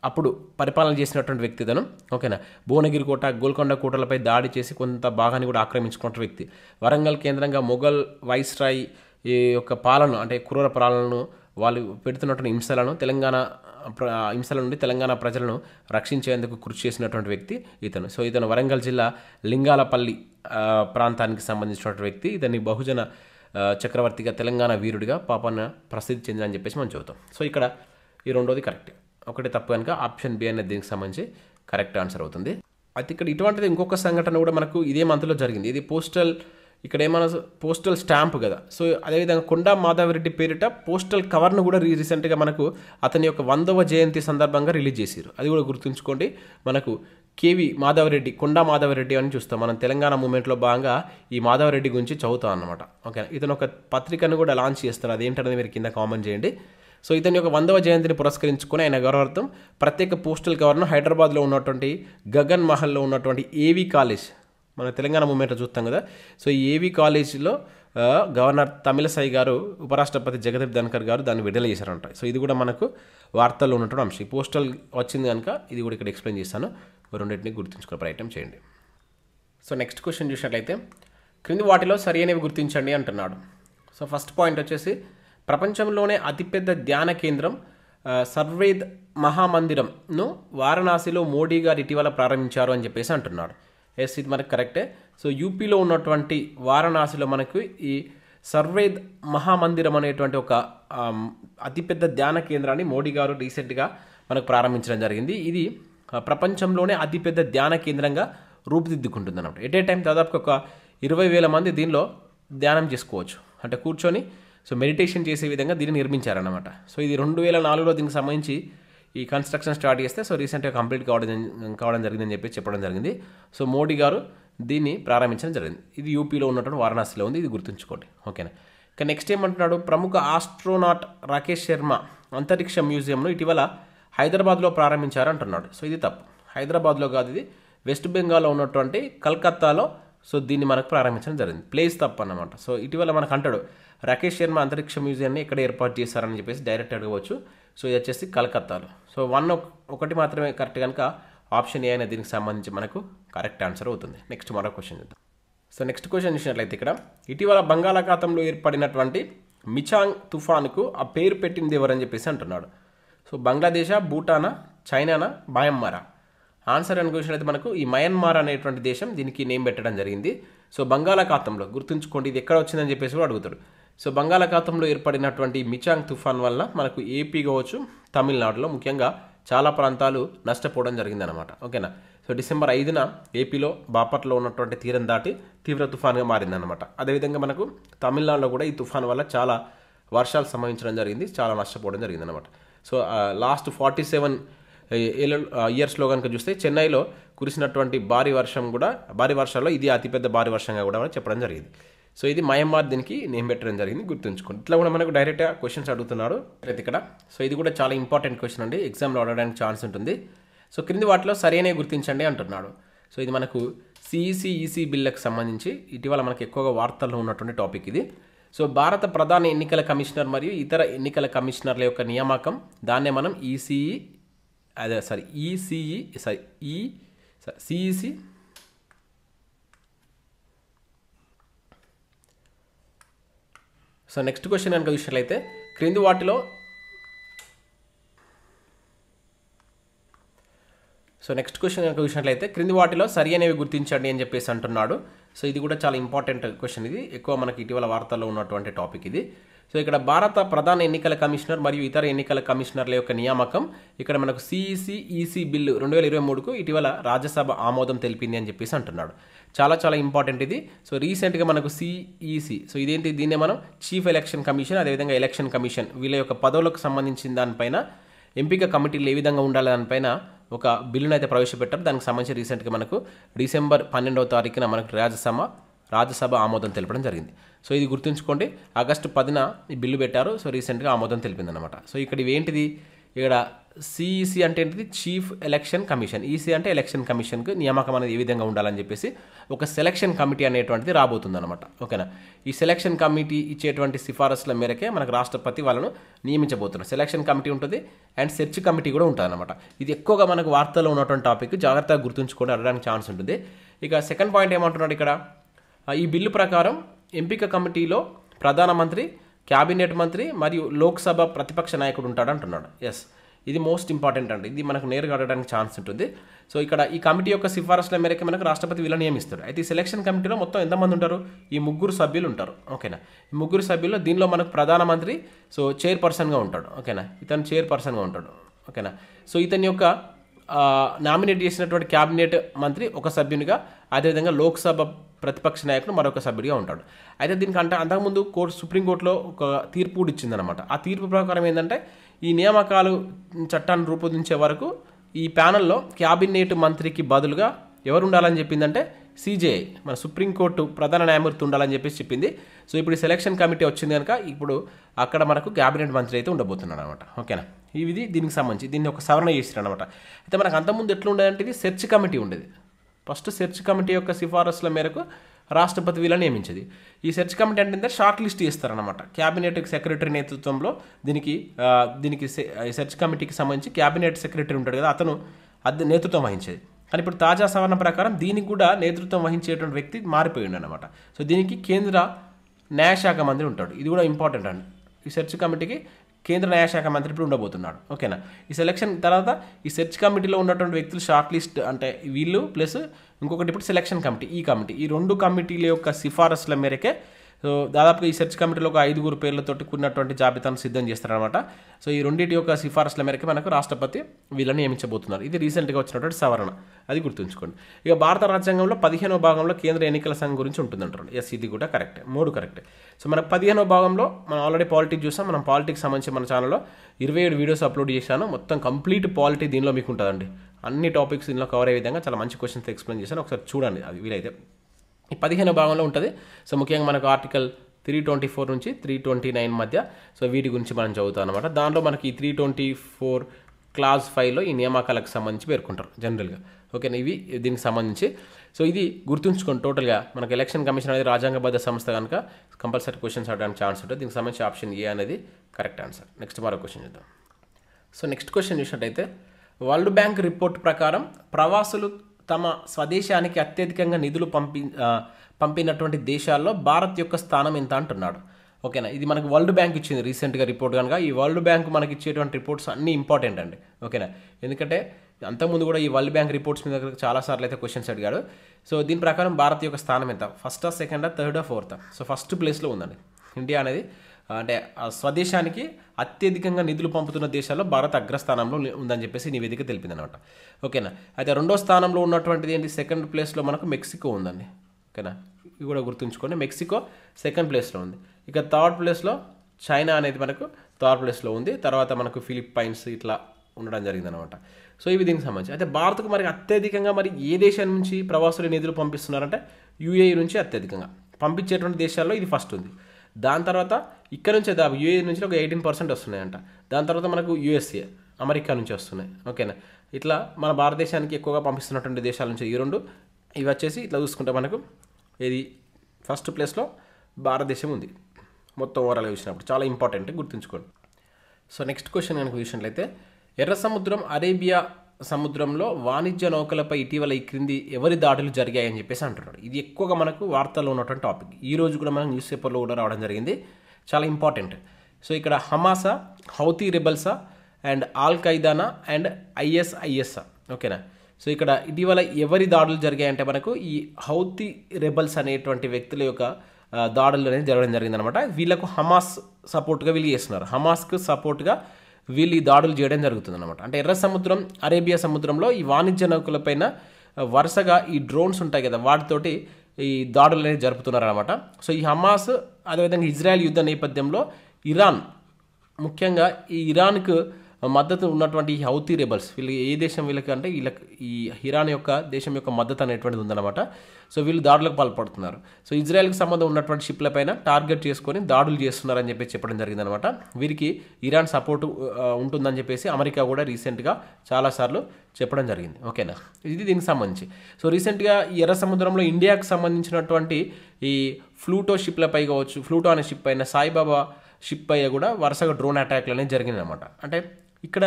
అప్పుడు పరిపాలన చేసినటువంటి వ్యక్తి తను ఓకేనా భువనగిరి కోట గోల్కొండ కోటలపై దాడి చేసి కొంత భాగాన్ని కూడా ఆక్రమించుకున్న వ్యక్తి వరంగల్ కేంద్రంగా మొఘల్ వైస్రాయ్ ఈ యొక్క పాలన అంటే క్రూర పాలనను వాళ్ళు పెడుతున్నటువంటి హింసలను తెలంగాణ హింసల నుండి తెలంగాణ ప్రజలను రక్షించేందుకు కృషి చేసినటువంటి వ్యక్తి ఇతను సో ఇతను వరంగల్ జిల్లా లింగాలపల్లి ప్రాంతానికి సంబంధించినటువంటి వ్యక్తి ఇతన్ని బహుజన చక్రవర్తిగా తెలంగాణ వీరుడిగా పాపన్న ప్రసిద్ధి చెందని చెప్పేసి మనం చెబుతాం సో ఇక్కడ ఈ రెండోది కరెక్ట్ ఒకటి తప్పు కనుక ఆప్షన్ బి అనేది దీనికి సంబంధించి కరెక్ట్ ఆన్సర్ అవుతుంది అయితే ఇక్కడ ఇటువంటిది ఇంకొక సంఘటన కూడా మనకు ఇదే మంత్లో జరిగింది ఇది పోస్టల్ ఇక్కడ ఏమన్నా పోస్టల్ స్టాంప్ కదా సో అదేవిధంగా కొండా మాధవరెడ్డి పేరిట పోస్టల్ కవర్ను కూడా రీ రీసెంట్గా మనకు అతని యొక్క వందవ జయంతి సందర్భంగా రిలీజ్ చేశారు అది కూడా గుర్తుంచుకోండి మనకు కేవి మాధవరెడ్డి కొండా మాధవరెడ్డి అని చూస్తాం మనం తెలంగాణ మూమెంట్లో భాగంగా ఈ మాధవరెడ్డి గురించి చదువుతాం అనమాట ఓకే ఇతను ఒక పత్రికను కూడా లాంచ్ చేస్తారు అదేంటనేది మీరు కింద కామెంట్ చేయండి సో ఇతని యొక్క వందవ జయంతిని పురస్కరించుకుని ఆయన గౌరవార్థం ప్రత్యేక పోస్టల్ కవర్ను హైదరాబాద్లో ఉన్నటువంటి గగన్ మహల్లో ఉన్నటువంటి ఏవి కాలేజ్ మన తెలంగాణ మూమెంట్ చూస్తాం కదా సో ఏవి కాలేజీలో గవర్నర్ తమిళసాయి గారు ఉపరాష్ట్రపతి జగదీప్ ధన్కర్ గారు దాన్ని విడుదల చేశారంట సో ఇది కూడా మనకు వార్తల్లో ఉన్నటువంటి అంశం ఈ పోస్టల్ వచ్చింది కనుక ఇది కూడా ఇక్కడ ఎక్స్ప్లెయిన్ చేస్తాను రెండింటిని గుర్తుంచుకునే ప్రయత్నం చేయండి సో నెక్స్ట్ క్వశ్చన్ చూసినట్లయితే క్రింది వాటిలో సరైనవి గుర్తించండి అంటున్నాడు సో ఫస్ట్ పాయింట్ వచ్చేసి ప్రపంచంలోనే అతిపెద్ద ధ్యాన కేంద్రం సర్వేద్ మహామందిరంను వారణాసిలో మోడీ గారు ఇటీవల ప్రారంభించారు అని చెప్పేసి అంటున్నాడు ఎస్ ఇది మనకు కరెక్టే సో యూపీలో ఉన్నటువంటి వారణాసిలో మనకు ఈ సర్వేద్ మహామందిరం అనేటువంటి ఒక అతిపెద్ద ధ్యాన కేంద్రాన్ని మోడీ గారు రీసెంట్గా మనకు ప్రారంభించడం జరిగింది ఇది ప్రపంచంలోనే అతిపెద్ద ధ్యాన కేంద్రంగా రూపుదిద్దుకుంటుంది అనమాట ఎట్ ఏ టైం దాదాపుగా ఒక ఇరవై వేల మంది దీనిలో ధ్యానం చేసుకోవచ్చు అంటే కూర్చొని సో మెడిటేషన్ చేసే విధంగా దీన్ని నిర్మించారనమాట సో ఇది రెండు వేల నాలుగులో దీనికి సంబంధించి ఈ కన్స్ట్రక్షన్ స్టార్ట్ చేస్తే సో రీసెంట్గా కంప్లీట్ కావడం కావడం జరిగిందని చెప్పి చెప్పడం జరిగింది సో మోడీ గారు దీన్ని ప్రారంభించడం జరిగింది ఇది యూపీలో ఉన్నటువంటి వారణాసిలో ఉంది ఇది గుర్తుంచుకోండి ఓకేనా ఇక నెక్స్ట్ ఏమంటున్నాడు ప్రముఖ ఆస్ట్రోనాట్ రాకేష్ శర్మ అంతరిక్ష మ్యూజియంను ఇటీవల హైదరాబాద్లో ప్రారంభించారు అంటున్నాడు సో ఇది తప్పు హైదరాబాద్లో కాదు ఇది వెస్ట్ బెంగాల్లో ఉన్నటువంటి కల్కత్తాలో సో దీన్ని మనకు ప్రారంభించడం జరిగింది ప్లేస్ తప్పు అన్నమాట సో ఇటీవల మనకు అంటాడు రాకేష్ శర్మ అంతరిక్ష మ్యూజియాన్ని ఇక్కడ ఏర్పాటు చేశారని చెప్పేసి డైరెక్ట్ అడగవచ్చు సో ఇది వచ్చేసి కలకత్తాలో సో వన్ ఒకటి మాత్రమే కరెక్ట్ కనుక ఆప్షన్ ఏ అయినా దీనికి సంబంధించి మనకు కరెక్ట్ ఆన్సర్ అవుతుంది నెక్స్ట్ మరో క్వశ్చన్ చూద్దాం సో నెక్స్ట్ క్వశ్చన్ చూసినట్లయితే ఇక్కడ ఇటీవల బంగాళాఖాతంలో ఏర్పడినటువంటి మిచాంగ్ తుఫాన్కు ఆ పేరు పెట్టింది ఎవరని చెప్పేసి అంటున్నాడు సో బంగ్లాదేశ భూటానా చైనానా మయన్మారా ఆన్సర్ అని అయితే మనకు ఈ మయన్మార్ అనేటువంటి దేశం దీనికి నేమ్ పెట్టడం జరిగింది సో బంగాళాఖాతంలో గుర్తుంచుకోండి ఇది ఎక్కడ వచ్చిందని చెప్పేసి కూడా అడుగుతాడు సో బంగాళాఖాతంలో ఏర్పడినటువంటి మిచాంగ్ తుఫాన్ వల్ల మనకు ఏపీ కావచ్చు తమిళనాడులో ముఖ్యంగా చాలా ప్రాంతాలు నష్టపోవడం జరిగిందనమాట ఓకేనా సో డిసెంబర్ ఐదున ఏపీలో బాపట్లో ఉన్నటువంటి తీరం దాటి తీవ్ర తుఫాన్గా మారిందనమాట అదేవిధంగా మనకు తమిళనాడులో కూడా ఈ తుఫాన్ వల్ల చాలా వర్షాలు సంభవించడం జరిగింది చాలా నష్టపోవడం జరిగిందనమాట సో లాస్ట్ ఫార్టీ సెవెన్ ఇయర్స్లో కనుక చూస్తే చెన్నైలో కురిసినటువంటి భారీ వర్షం కూడా భారీ వర్షాల్లో ఇది అతిపెద్ద భారీ వర్షంగా కూడా చెప్పడం జరిగింది సో ఇది మయమ్మార్ దీనికి నేమ్ పెట్టడం జరిగింది గుర్తుంచుకోండి ఇట్లా కూడా మనకు డైరెక్ట్గా క్వశ్చన్స్ అడుగుతున్నాడు ప్రతి ఇక్కడ సో ఇది కూడా చాలా ఇంపార్టెంట్ క్వశ్చన్ అండి ఎగ్జామ్లో అడగడానికి ఛాన్స్ ఉంటుంది సో క్రింది వాటిలో సరైన గుర్తించండి అంటున్నాడు సో ఇది మనకు సిఈసిఈసీ e e బిల్లకు సంబంధించి ఇటీవల మనకు ఎక్కువగా వార్తల్లో ఉన్నటువంటి టాపిక్ ఇది సో భారత ప్రధాన ఎన్నికల కమిషనర్ మరియు ఇతర ఎన్నికల కమిషనర్ల యొక్క నియామకం దాన్నే మనం ఈసీఈ e అదే సారీ ఈసీఈ సారీ ఈ సీఈసీ సో నెక్స్ట్ క్వశ్చన్ కనుక చూసినట్లయితే క్రింది వాటిలో సో నెక్స్ట్ క్వశ్చన్ కనుక చూసినట్లయితే క్రింది వాటిలో సరి అనేవి గుర్తించండి అని చెప్పేసి అంటున్నాడు సో ఇది కూడా చాలా ఇంపార్టెంట్ క్వశ్చన్ ఇది ఎక్కువ మనకి ఇటీవల వార్తల్లో ఉన్నటువంటి టాపిక్ ఇది సో ఇక్కడ భారత ప్రధాన ఎన్నికల కమిషనర్ మరియు ఇతర ఎన్నికల కమిషనర్ల యొక్క నియామకం ఇక్కడ మనకు CEC EC e e bill రెండు వేల ఇరవై మూడుకు ఇటీవల రాజ్యసభ ఆమోదం తెలిపింది అని చెప్పేసి అంటున్నాడు చాలా చాలా ఇంపార్టెంట్ ఇది సో రీసెంట్గా మనకు సిఈసి e సో ఇదేంటి దీన్నే మనం చీఫ్ ఎలక్షన్ కమిషన్ అదేవిధంగా ఎలక్షన్ కమిషన్ వీళ్ళ యొక్క పదవులకు సంబంధించిన దానిపైన ఎంపిక కమిటీలు ఏ విధంగా ఉండాలి దానిపైన ఒక బిల్లును అయితే ప్రవేశపెట్టారు దానికి సంబంధించి రీసెంట్గా మనకు డిసెంబర్ పన్నెండవ తారీఖున మనకు రాజ్యసభ రాజ్యసభ ఆమోదం తెలపడం జరిగింది సో ఇది గుర్తుంచుకోండి ఆగస్టు పదిన ఈ బిల్లు పెట్టారు సో రీసెంట్గా ఆమోదం తెలిపిందనమాట సో ఇక్కడ ఏంటిది ఇక్కడ సిఈసి e అంటే ఏంటిది చీఫ్ ఎలక్షన్ కమిషన్ ఈసీ అంటే ఎలక్షన్ కమిషన్కి నియామకం అనేది ఏ విధంగా ఉండాలని చెప్పేసి ఒక సెలక్షన్ కమిటీ అనేటువంటిది రాబోతుందన్నమాట ఓకేనా ఈ సెలక్షన్ కమిటీ ఇచ్చేటువంటి సిఫారసుల మేరకే మనకు రాష్ట్రపతి వాళ్ళను నియమించబోతున్నారు సెలక్షన్ కమిటీ ఉంటుంది అండ్ సెర్చ్ కమిటీ కూడా ఉంటుందన్నమాట ఇది ఎక్కువగా మనకు వార్తల్లో ఉన్నటువంటి టాపిక్ జాగ్రత్తగా గుర్తుంచుకొని అడగడానికి ఛాన్స్ ఉంటుంది ఇక సెకండ్ పాయింట్ ఏమంటున్నాడు ఇక్కడ ఈ బిల్లు ప్రకారం ఎంపిక కమిటీలో ప్రధానమంత్రి క్యాబినెట్ మంత్రి మరియు లోక్సభ ప్రతిపక్ష నాయకుడు ఉంటాడు అంటున్నాడు ఎస్ ఇది మోస్ట్ ఇంపార్టెంట్ అండి ఇది మనకు నేరుగా అడగడానికి ఛాన్స్ ఉంటుంది సో ఇక్కడ ఈ కమిటీ యొక్క సిఫారసుల మేరకు మనకు రాష్ట్రపతి వీళ్ళని నియమిస్తాడు అయితే ఈ సెలక్షన్ కమిటీలో మొత్తం ఎంతమంది ఉంటారు ఈ ముగ్గురు సభ్యులు ఉంటారు ఓకేనా ఈ ముగ్గురు సభ్యుల్లో దీనిలో మనకు ప్రధానమంత్రి సో చైర్పర్సన్గా ఉంటాడు ఓకేనా ఇతను చైర్పర్సన్గా ఉంటాడు ఓకేనా సో ఇతని యొక్క నామినేట్ చేసినటువంటి క్యాబినెట్ మంత్రి ఒక సభ్యునిగా అదేవిధంగా లోక్సభ ప్రతిపక్ష నాయకుడు మరొక సభ్యుడిగా ఉంటాడు అయితే దీనికి అంటే అంతకుముందు కోర్టు సుప్రీంకోర్టులో ఒక తీర్పు కూడా ఇచ్చిందనమాట ఆ తీర్పు ప్రకారం ఏంటంటే ఈ నియామకాలు చట్టాన్ని రూపొందించే వరకు ఈ ప్యానెల్లో క్యాబినెట్ మంత్రికి బదులుగా ఎవరు ఉండాలని చెప్పిందంటే సీజేఐ మన సుప్రీంకోర్టు ప్రధాన న్యాయమూర్తి ఉండాలని చెప్పేసి చెప్పింది సో ఇప్పుడు సెలక్షన్ కమిటీ వచ్చింది కనుక ఇప్పుడు అక్కడ మనకు క్యాబినెట్ మంత్రి అయితే ఉండబోతున్నాడు అనమాట ఓకేనా ఇది దీనికి సంబంధించి దీన్ని ఒక సవరణ చేసిన అనమాట అయితే మనకు అంతకుముందు ఎట్లా ఉండేదంటే ఇది సెర్చ్ కమిటీ ఉండేది ఫస్ట్ సెర్చ్ కమిటీ యొక్క సిఫారసుల మేరకు రాష్ట్రపతి వీళ్ళని నియమించింది ఈ సెర్చ్ కమిటీ అంటే షార్ట్ లిస్ట్ ఇస్తారనమాట క్యాబినెట్ సెక్రటరీ నేతృత్వంలో దీనికి దీనికి సెర్చ్ కమిటీకి సంబంధించి క్యాబినెట్ సెక్రటరీ ఉంటాడు కదా అతను అది నేతృత్వం వహించేది కానీ ఇప్పుడు తాజా సవరణ ప్రకారం దీనికి కూడా నేతృత్వం వహించేటువంటి వ్యక్తి మారిపోయిండు అనమాట సో దీనికి కేంద్ర న్యాయశాఖ మంత్రి ఉంటాడు ఇది కూడా ఇంపార్టెంట్ అండి ఈ సెర్చ్ కమిటీకి కేంద్ర న్యాయశాఖ మంత్రి ఇప్పుడు ఉండబోతున్నాడు ఓకేనా ఈ సెలక్షన్ తర్వాత ఈ సెర్చ్ కమిటీలో ఉన్నటువంటి వ్యక్తులు షార్ట్ లిస్ట్ అంటే వీళ్ళు ప్లస్ ఇంకొకటి ఇప్పుడు సెలక్షన్ కమిటీ ఈ కమిటీ ఈ రెండు కమిటీల యొక్క సిఫారసుల మేరకే సో దాదాపుగా ఈ సెర్చ్ కమిటీలో ఒక ఐదుగురు పేర్లతోటి కూడినటువంటి జాబితాను సిద్ధం చేస్తారనమాట సో ఈ రెండింటి యొక్క సిఫార్సుల మేరకు మనకు రాష్ట్రపతి వీళ్ళని నియమించబోతున్నారు ఇది రీసెంట్గా వచ్చినటువంటి సవరణ అది గుర్తుంచుకోండి ఇక భారత రాజ్యాంగంలో పదిహేనో భాగంలో కేంద్ర ఎన్నికల సంఘం గురించి ఉంటుందంటారు ఎస్ ఇది కూడా కరెక్ట్ మూడు కరెక్ట్ సో మనకు పదిహేనో భాగంలో మనం ఆల్రెడీ పాలిటిక్స్ చూసాం మనం పాలిటిక్స్ సంబంధించి మన ఛానల్లో ఇరవై ఏడు వీడియోస్ అప్లోడ్ చేశాను మొత్తం కంప్లీట్ పాలిటీ దీనిలో మీకు ఉంటుందండి అన్ని టాపిక్స్ దీనిలో కవర్ అయ్యే విధంగా చాలా మంచి క్వశ్చన్స్ ఎక్స్ప్లెయిన్ చేశాను ఒకసారి చూడండి అది వీలైతే ఈ పదిహేను భాగంలో ఉంటుంది సో ముఖ్యంగా మనకు ఆర్టికల్ త్రీ ట్వంటీ ఫోర్ నుంచి త్రీ ట్వంటీ నైన్ మధ్య సో వీటి గురించి మనం చదువుతాం అనమాట దానిలో మనకి త్రీ ట్వంటీ ఫోర్ క్లాస్ ఫైవ్లో ఈ నియామకాలకు సంబంధించి పేర్కొంటారు జనరల్గా ఓకేనా ఇవి దీనికి సంబంధించి సో ఇది గుర్తుంచుకోండి టోటల్గా మనకు ఎలక్షన్ కమిషన్ అనేది రాజ్యాంగబద్ధ సంస్థ కనుక కంపల్సరీ క్వశ్చన్స్ అడగడానికి ఛాన్స్ ఉంటుంది దీనికి సంబంధించి ఆప్షన్ ఏ అనేది కరెక్ట్ ఆన్సర్ నెక్స్ట్ మరో క్వశ్చన్ చూద్దాం సో నెక్స్ట్ క్వశ్చన్ చూసినట్టయితే వరల్డ్ బ్యాంక్ రిపోర్ట్ ప్రకారం ప్రవాసులు తమ స్వదేశానికి అత్యధికంగా నిధులు పంపి పంపినటువంటి దేశాల్లో భారత్ యొక్క స్థానం ఎంత అంటున్నాడు ఓకేనా ఇది మనకు వరల్డ్ బ్యాంక్ ఇచ్చింది రీసెంట్గా రిపోర్ట్ కనుక ఈ వరల్డ్ బ్యాంక్ మనకి ఇచ్చేటువంటి రిపోర్ట్స్ అన్నీ ఇంపార్టెంట్ అండి ఓకేనా ఎందుకంటే అంతకుముందు కూడా ఈ వరల్డ్ బ్యాంక్ రిపోర్ట్స్ మీద చాలాసార్లు అయితే క్వశ్చన్స్ అడిగాడు సో దీని ప్రకారం భారత్ యొక్క స్థానం ఎంత ఫస్టా సెకండా థర్డా ఫోర్తా సో ఫస్ట్ ప్లేస్లో ఉందండి ఇండియా అనేది అంటే స్వదేశానికి అత్యధికంగా నిధులు పంపుతున్న దేశాల్లో భారత్ అగ్రస్థానంలో ఉందని చెప్పేసి నివేదిక తెలిపింది అనమాట ఓకేనా అయితే రెండో స్థానంలో ఉన్నటువంటిది ఏంటి సెకండ్ ప్లేస్లో మనకు మెక్సికో ఉందండి ఓకేనా ఇవి కూడా గుర్తుంచుకోండి మెక్సికో సెకండ్ ప్లేస్లో ఉంది ఇక థర్డ్ ప్లేస్లో చైనా అనేది మనకు థర్డ్ ప్లేస్లో ఉంది తర్వాత మనకు ఫిలిప్పైన్స్ ఇట్లా ఉండడం జరిగింది అనమాట సో ఇవి దీనికి సంబంధించి అయితే భారత్కు మరి అత్యధికంగా మరి ఏ దేశం నుంచి ప్రవాసులు నిధులు పంపిస్తున్నారంటే యూఏఈ నుంచి అత్యధికంగా పంపించేటువంటి దేశాల్లో ఇది ఫస్ట్ ఉంది దాని తర్వాత ఇక్కడ నుంచి దాదాపు యూఏ నుంచి ఒక ఎయిటీన్ పర్సెంట్ వస్తున్నాయంట దాని తర్వాత మనకు యూఎస్ఏ అమెరికా నుంచి వస్తున్నాయి ఓకేనా ఇట్లా మన భారతదేశానికి ఎక్కువగా పంపిస్తున్నటువంటి దేశాల నుంచి ఈ రెండు ఇవి వచ్చేసి ఇట్లా చూసుకుంటే మనకు ఇది ఫస్ట్ ప్లేస్లో భారతదేశం ఉంది మొత్తం ఓవరాల్గా చూసినప్పుడు చాలా ఇంపార్టెంట్ గుర్తుంచుకోండి సో నెక్స్ట్ క్వశ్చన్ కనుక చూసినట్లయితే ఎర్ర సముద్రం అరేబియా సముద్రంలో వాణిజ్య నౌకలపై ఇటీవల ఈ క్రింది ఎవరి దాడులు జరిగాయని చెప్పేసి అంటున్నారు ఇది ఎక్కువగా మనకు వార్తల్లో ఉన్నటువంటి టాపిక్ ఈ రోజు కూడా మనం న్యూస్ పేపర్లో కూడా రావడం జరిగింది చాలా ఇంపార్టెంట్ సో ఇక్కడ హమాసా హౌతీ రిబల్సా అండ్ ఆల్ ఖైదానా అండ్ ఐఎస్ఐఎస్ ఓకేనా సో ఇక్కడ ఇటీవల ఎవరి దాడులు జరిగాయంటే మనకు ఈ హౌతీ రెబల్స్ అనేటువంటి వ్యక్తుల యొక్క దాడులు అనేది జరగడం జరిగిందనమాట వీళ్ళకు హమాస్ సపోర్ట్గా వీళ్ళు చేస్తున్నారు హమాస్కు సపోర్ట్గా వీళ్ళు ఈ దాడులు చేయడం జరుగుతుంది అనమాట అంటే ఎర్ర సముద్రం అరేబియా సముద్రంలో ఈ వాణిజ్య నౌకలపైన వరుసగా ఈ డ్రోన్స్ ఉంటాయి కదా వాటితోటి ఈ దాడులు అనేవి జరుపుతున్నారనమాట సో ఈ హమాస్ అదేవిధంగా ఇజ్రాయెల్ యుద్ధ నేపథ్యంలో ఇరాన్ ముఖ్యంగా ఈ ఇరాన్కు మద్దతు ఉన్నటువంటి హౌతీ రెబల్స్ వీళ్ళు ఏ దేశం వీళ్ళకి అంటే వీళ్ళకి ఈ ఇరాన్ యొక్క దేశం యొక్క మద్దతు అనేటువంటిది ఉందన్నమాట సో వీళ్ళు దాడులకు పాల్పడుతున్నారు సో ఇజ్రాయెల్కి సంబంధం ఉన్నటువంటి షిప్లపైన టార్గెట్ చేసుకొని దాడులు చేస్తున్నారని చెప్పి చెప్పడం జరిగిందనమాట వీరికి ఇరాన్ సపోర్ట్ ఉంటుందని చెప్పేసి అమెరికా కూడా రీసెంట్గా చాలాసార్లు చెప్పడం జరిగింది ఓకేనా ఇది దీనికి సంబంధించి సో రీసెంట్గా ఈ ఎర్ర సముద్రంలో ఇండియాకు సంబంధించినటువంటి ఈ ఫ్లూటో షిప్లపై కావచ్చు ఫ్లూటో అనే షిప్ పైన సాయిబాబా షిప్ అయ్యా కూడా వరుసగా డ్రోన్ అటాక్లు అనేవి జరిగినాయి అనమాట అంటే ఇక్కడ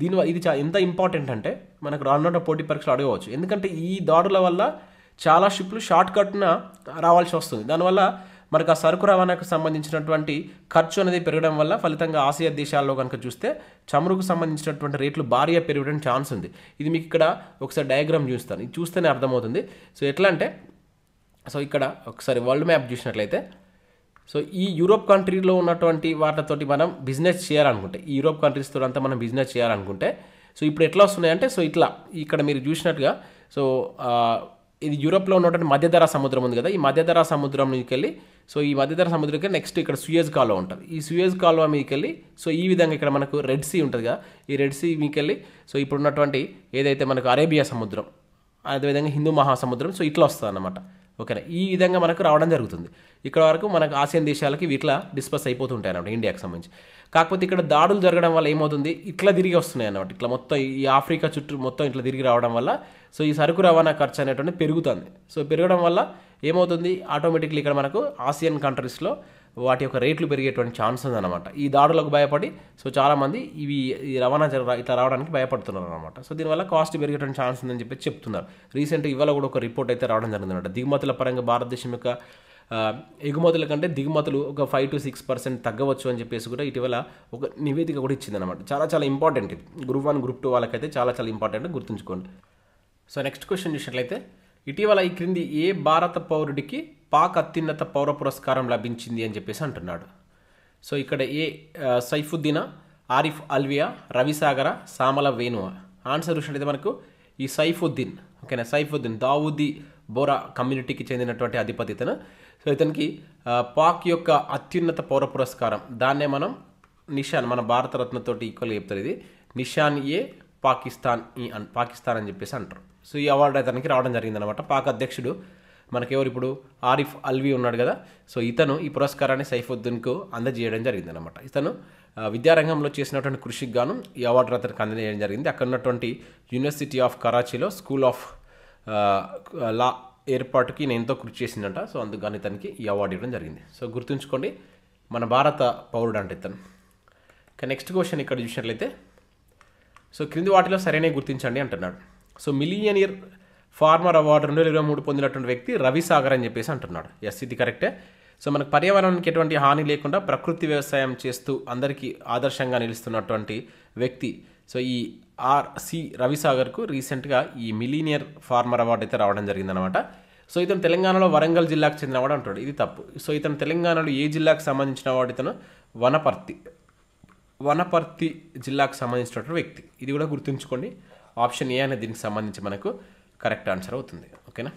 దీని ఇది ఎంత ఇంపార్టెంట్ అంటే మనకు రానున్న పోటీ పరీక్షలు అడగవచ్చు ఎందుకంటే ఈ దాడుల వల్ల చాలా షిప్లు షార్ట్ కట్న రావాల్సి వస్తుంది దానివల్ల మనకు ఆ సరుకు రవాణాకు సంబంధించినటువంటి ఖర్చు అనేది పెరగడం వల్ల ఫలితంగా ఆసియా దేశాల్లో కనుక చూస్తే చమురుకు సంబంధించినటువంటి రేట్లు భారీగా పెరగడం ఛాన్స్ ఉంది ఇది మీకు ఇక్కడ ఒకసారి డయాగ్రామ్ చూస్తాను ఇది చూస్తేనే అర్థమవుతుంది సో ఎట్లా అంటే సో ఇక్కడ ఒకసారి వరల్డ్ మ్యాప్ చూసినట్లయితే సో ఈ యూరోప్ కంట్రీలో ఉన్నటువంటి వాటితోటి మనం బిజినెస్ చేయాలనుకుంటే ఈ యూరోప్ కంట్రీస్తో అంతా మనం బిజినెస్ చేయాలనుకుంటే సో ఇప్పుడు ఎట్లా వస్తున్నాయంటే సో ఇట్లా ఇక్కడ మీరు చూసినట్టుగా సో ఇది యూరోప్లో ఉన్నటువంటి మధ్యధరా సముద్రం ఉంది కదా ఈ మధ్యధరా సముద్రం నుంచి వెళ్ళి సో ఈ మధ్యధరా సముద్రంకి నెక్స్ట్ ఇక్కడ సుయేజ్ కాలువ ఉంటుంది ఈ సుయేజ్ కాలువ మీకు వెళ్ళి సో ఈ విధంగా ఇక్కడ మనకు రెడ్ సీ ఉంటుంది కదా ఈ రెడ్ సీ మీకు వెళ్ళి సో ఇప్పుడు ఉన్నటువంటి ఏదైతే మనకు అరేబియా సముద్రం అదేవిధంగా హిందూ మహాసముద్రం సో ఇట్లా వస్తుంది అన్నమాట ఓకేనా ఈ విధంగా మనకు రావడం జరుగుతుంది ఇక్కడ వరకు మనకు ఆసియన్ దేశాలకి వీటిలా డిస్పస్ అయిపోతుంటాయి అన్నమాట ఇండియాకి సంబంధించి కాకపోతే ఇక్కడ దాడులు జరగడం వల్ల ఏమవుతుంది ఇట్లా తిరిగి వస్తున్నాయి అన్నమాట ఇట్లా మొత్తం ఈ ఆఫ్రికా చుట్టూ మొత్తం ఇట్లా తిరిగి రావడం వల్ల సో ఈ సరుకు రవాణా ఖర్చు అనేటువంటి పెరుగుతుంది సో పెరగడం వల్ల ఏమవుతుంది ఆటోమేటిక్లీ ఇక్కడ మనకు ఆసియన్ కంట్రీస్లో వాటి యొక్క రేట్లు పెరిగేటువంటి ఛాన్స్ అనమాట ఈ దాడులకు భయపడి సో చాలామంది ఇవి ఈ రవాణా ఇట్లా రావడానికి భయపడుతున్నారు అనమాట సో దీనివల్ల కాస్ట్ పెరిగేటువంటి ఛాన్స్ ఉందని చెప్పి చెప్తున్నారు రీసెంట్ ఇవాళ కూడా ఒక రిపోర్ట్ అయితే రావడం జరిగిందన్నమాట దిగుమతుల పరంగా భారతదేశం యొక్క ఎగుమతుల కంటే దిగుమతులు ఒక ఫైవ్ టు సిక్స్ పర్సెంట్ తగ్గవచ్చు అని చెప్పేసి కూడా ఇటీవల ఒక నివేదిక కూడా ఇచ్చిందనమాట చాలా చాలా ఇంపార్టెంట్ ఇది గ్రూప్ వన్ గ్రూప్ టూ వాళ్ళకైతే చాలా చాలా ఇంపార్టెంట్ గుర్తుంచుకోండి సో నెక్స్ట్ క్వశ్చన్ చూసినట్లయితే ఇటీవల ఈ క్రింది ఏ భారత పౌరుడికి పాక్ అత్యున్నత పౌర పురస్కారం లభించింది అని చెప్పేసి అంటున్నాడు సో ఇక్కడ ఏ సైఫుద్దీనా ఆరిఫ్ అల్వియా రవిసాగర సామల వేణువ ఆన్సర్ చూసినట్లయితే మనకు ఈ సైఫుద్దీన్ ఓకేనా సైఫుద్దీన్ దావుద్ది బోరా కమ్యూనిటీకి చెందినటువంటి అధిపతి ఇతను సో ఇతనికి పాక్ యొక్క అత్యున్నత పౌర పురస్కారం దాన్నే మనం నిషాన్ మన భారతరత్నతోటి ఈక్వల్ చెప్తారు ఇది నిషాన్ ఏ పాకిస్తాన్ ఈ పాకిస్తాన్ అని చెప్పేసి అంటారు సో ఈ అవార్డు అతనికి రావడం జరిగిందనమాట పాక్ అధ్యక్షుడు మనకెవరు ఇప్పుడు ఆరిఫ్ అల్వి ఉన్నాడు కదా సో ఇతను ఈ పురస్కారాన్ని సైఫుద్దీన్కు అందజేయడం జరిగిందనమాట ఇతను విద్యారంగంలో చేసినటువంటి కృషికి గాను ఈ అవార్డు అతనికి అందజేయడం జరిగింది అక్కడ ఉన్నటువంటి యూనివర్సిటీ ఆఫ్ కరాచీలో స్కూల్ ఆఫ్ లా ఏర్పాటుకి నేను ఎంతో కృషి చేసిందంట సో అందుకని ఇతనికి ఈ అవార్డు ఇవ్వడం జరిగింది సో గుర్తుంచుకోండి మన భారత పౌరుడు అంటే ఇతను నెక్స్ట్ క్వశ్చన్ ఇక్కడ చూసినట్లయితే సో క్రింది వాటిలో సరైన గుర్తించండి అంటున్నాడు సో మిలియనియర్ ఫార్మర్ అవార్డు రెండు వేల ఇరవై మూడు పొందినటువంటి వ్యక్తి రవిసాగర్ అని చెప్పేసి అంటున్నాడు ఎస్ ఇది కరెక్టే సో మనకు పర్యావరణానికి ఎటువంటి హాని లేకుండా ప్రకృతి వ్యవసాయం చేస్తూ అందరికీ ఆదర్శంగా నిలుస్తున్నటువంటి వ్యక్తి సో ఈ ఆర్ సి రవిసాగర్కు రీసెంట్గా ఈ మిలీనియర్ ఫార్మర్ అవార్డు అయితే రావడం జరిగిందనమాట సో ఇతను తెలంగాణలో వరంగల్ జిల్లాకు చెందిన వాడు అంటాడు ఇది తప్పు సో ఇతను తెలంగాణలో ఏ జిల్లాకు సంబంధించిన వాడు ఇతను వనపర్తి వనపర్తి జిల్లాకు సంబంధించినటువంటి వ్యక్తి ఇది కూడా గుర్తుంచుకోండి ఆప్షన్ ఏ అనేది దీనికి సంబంధించి మనకు కరెక్ట్ ఆన్సర్ అవుతుంది ఓకేనా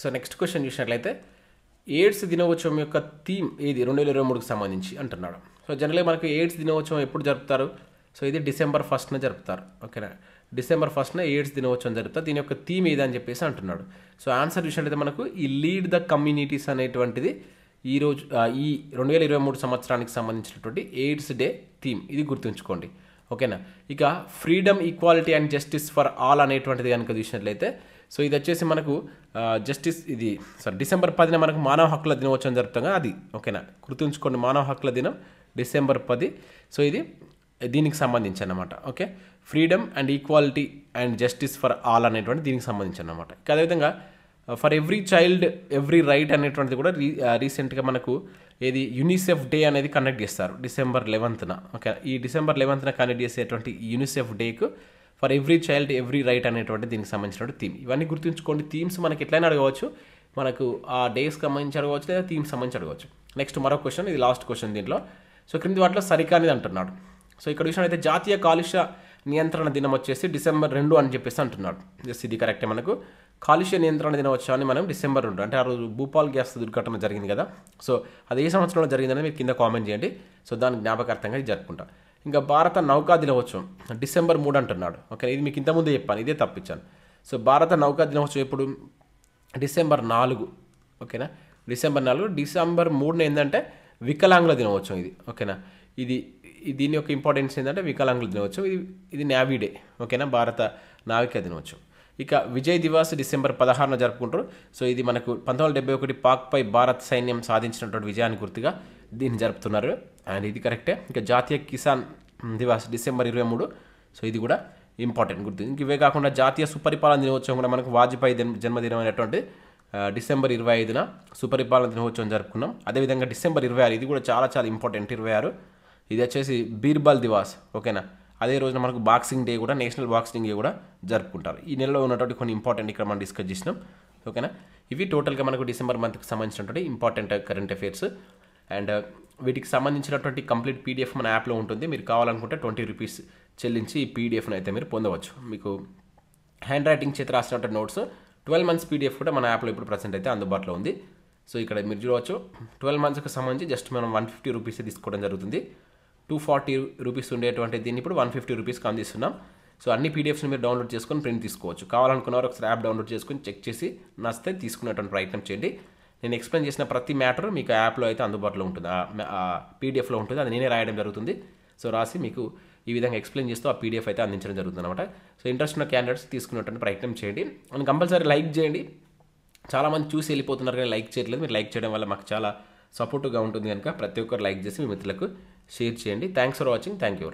సో నెక్స్ట్ క్వశ్చన్ చూసినట్లయితే ఎయిడ్స్ దినోత్సవం యొక్క థీమ్ ఏది రెండు వేల ఇరవై మూడుకు సంబంధించి అంటున్నాడు సో జనరల్గా మనకు ఎయిడ్స్ దినోత్సవం ఎప్పుడు జరుపుతారు సో ఇది డిసెంబర్ ఫస్ట్న జరుపుతారు ఓకేనా డిసెంబర్ ఫస్ట్న ఎయిడ్స్ దినోత్సవం జరుపుతారు దీని యొక్క థీమ్ ఏది అని చెప్పేసి అంటున్నాడు సో ఆన్సర్ చూసినట్లయితే మనకు ఈ లీడ్ ద కమ్యూనిటీస్ అనేటువంటిది ఈరోజు ఈ రెండు వేల ఇరవై మూడు సంవత్సరానికి సంబంధించినటువంటి ఎయిడ్స్ డే థీమ్ ఇది గుర్తుంచుకోండి ఓకేనా ఇక freedom equality and justice for all అనేటువంటిది కనుక చూసినట్లయితే సో ఇది వచ్చేసి మనకు జస్టిస్ ఇది సారీ డిసెంబర్ పదిన మనకు మానవ హక్కుల వచ్చిన జరుగుతుంది అది ఓకేనా గుర్తుంచుకోండి మానవ హక్కుల దినం డిసెంబర్ పది సో ఇది దీనికి సంబంధించి అనమాట okay freedom and equality and justice for all అనేటువంటి దీనికి సంబంధించి అనమాట ఇక అదేవిధంగా for every child every right అనేటువంటిది కూడా రీ రీసెంట్గా uh, మనకు ఏది యునిసెఫ్ డే అనేది కండక్ట్ చేస్తారు డిసెంబర్ లెవెన్త్న ఓకే ఈ డిసెంబర్ లెవెన్త్న కండక్ట్ చేసేటువంటి యునిసెఫ్ డేకు for every child every right అనేటువంటి దీనికి సంబంధించినటువంటి థీమ్ ఇవన్నీ గుర్తుంచుకోండి థీమ్స్ మనకి ఎట్లయినా అడగవచ్చు మనకు ఆ డేస్ సంబంధించి అడగవచ్చు లేదా థీమ్స్ సంబంధించి అడగవచ్చు నెక్స్ట్ మరో క్వశ్చన్ ఇది లాస్ట్ క్వశ్చన్ దీంట్లో సో క్రింది వాటిలో సరికానిది అంటున్నాడు సో ఇక్కడ విషయం అయితే జాతీయ కాలుష్య నియంత్రణ దినం వచ్చేసి డిసెంబర్ రెండు అని చెప్పేసి అంటున్నాడు జస్ట్ ఇది కరెక్టే మనకు కాలుష్య నియంత్రణ దినోత్సవాన్ని మనం డిసెంబర్ రెండు అంటే ఆ రోజు భూపాల్ గ్యాస్ దుర్ఘటన జరిగింది కదా సో అది ఏ సంవత్సరంలో జరిగిందని మీరు కింద కామెంట్ చేయండి సో దాని జ్ఞాపకార్థంగా జరుపుకుంటాను ఇంకా భారత నౌకా దినోత్సవం డిసెంబర్ మూడు అంటున్నాడు ఓకే ఇది మీకు ఇంతకుముందే చెప్పాను ఇదే తప్పించాను సో భారత నౌకా దినోత్సవం ఎప్పుడు డిసెంబర్ నాలుగు ఓకేనా డిసెంబర్ నాలుగు డిసెంబర్ మూడున ఏంటంటే వికలాంగుల దినోత్సవం ఇది ఓకేనా ఇది దీని యొక్క ఇంపార్టెన్స్ ఏంటంటే వికలాంగుల దినోత్సవం ఇది ఇది నావీ డే ఓకేనా భారత నావికా దినోత్సవం ఇక విజయ్ దివాస్ డిసెంబర్ పదహారున జరుపుకుంటారు సో ఇది మనకు పంతొమ్మిది వందల ఒకటి పాక్పై భారత్ సైన్యం సాధించినటువంటి విజయాన్ని గుర్తుగా దీన్ని జరుపుతున్నారు అండ్ ఇది కరెక్టే ఇక జాతీయ కిసాన్ దివాస్ డిసెంబర్ ఇరవై మూడు సో ఇది కూడా ఇంపార్టెంట్ గుర్తు ఇంక ఇవే కాకుండా జాతీయ సుపరిపాలన దినోత్సవం కూడా మనకు వాజ్పేయి జన్మదినం అనేటువంటి డిసెంబర్ ఇరవై ఐదున సుపరిపాలన దినోత్సవం జరుపుకున్నాం అదేవిధంగా డిసెంబర్ ఇరవై ఆరు ఇది కూడా చాలా చాలా ఇంపార్టెంట్ ఇరవై ఆరు ఇది వచ్చేసి బీర్బల్ దివాస్ ఓకేనా అదే రోజున మనకు బాక్సింగ్ డే కూడా నేషనల్ బాక్సింగ్ డే కూడా జరుపుకుంటారు ఈ నెలలో ఉన్నటువంటి కొన్ని ఇంపార్టెంట్ ఇక్కడ మనం డిస్కస్ చేసినాం ఓకేనా ఇవి టోటల్గా మనకు డిసెంబర్ మంత్కి సంబంధించినటువంటి ఇంపార్టెంట్ కరెంట్ అఫేర్స్ అండ్ వీటికి సంబంధించినటువంటి కంప్లీట్ పీడిఎఫ్ మన యాప్లో ఉంటుంది మీరు కావాలనుకుంటే ట్వంటీ రూపీస్ చెల్లించి ఈ పీడిఎఫ్ను అయితే మీరు పొందవచ్చు మీకు హ్యాండ్ రైటింగ్ చేతి రాసినటువంటి నోట్స్ ట్వెల్వ్ మంత్స్ పీడిఎఫ్ కూడా మన యాప్లో ఇప్పుడు ప్రజెంట్ అయితే అందుబాటులో ఉంది సో ఇక్కడ మీరు చూడవచ్చు ట్వెల్వ్ మంత్స్కి సంబంధించి జస్ట్ మనం వన్ ఫిఫ్టీ రూపీస్ తీసుకోవడం జరుగుతుంది టూ ఫార్టీ రూపీస్ ఉండేటువంటి దీన్ని ఇప్పుడు వన్ ఫిఫ్టీ రూపీస్కి అందిస్తున్నాం సో అన్ని పీడిఎఫ్స్ని మీరు డౌన్లోడ్ చేసుకొని ప్రింట్ తీసుకోవచ్చు కావాలనుకున్నారు ఒకసారి యాప్ డౌన్లోడ్ చేసుకొని చెక్ చేసి నచ్చితే తీసుకునేటువంటి ప్రయత్నం చేయండి నేను ఎక్స్ప్లెయిన్ చేసిన ప్రతి మ్యాటర్ మీకు యాప్లో అయితే అందుబాటులో ఉంటుంది పీడిఎఫ్లో ఉంటుంది అది నేనే రాయడం జరుగుతుంది సో రాసి మీకు ఈ విధంగా ఎక్స్ప్లెయిన్ చేస్తూ ఆ పీడిఎఫ్ అయితే అందించడం జరుగుతుంది అనమాట సో ఇంట్రెస్ట్ ఉన్న క్యాండిడేట్స్ తీసుకునేటువంటి ప్రయత్నం చేయండి అండ్ కంపల్సరీ లైక్ చేయండి చాలామంది చూసి వెళ్ళిపోతున్నారు కానీ లైక్ చేయట్లేదు మీరు లైక్ చేయడం వల్ల మాకు చాలా సపోర్టుగా ఉంటుంది కనుక ప్రతి ఒక్కరు లైక్ చేసి మీ మిత్రులకు షేర్ చేయండి thanks for watching thank you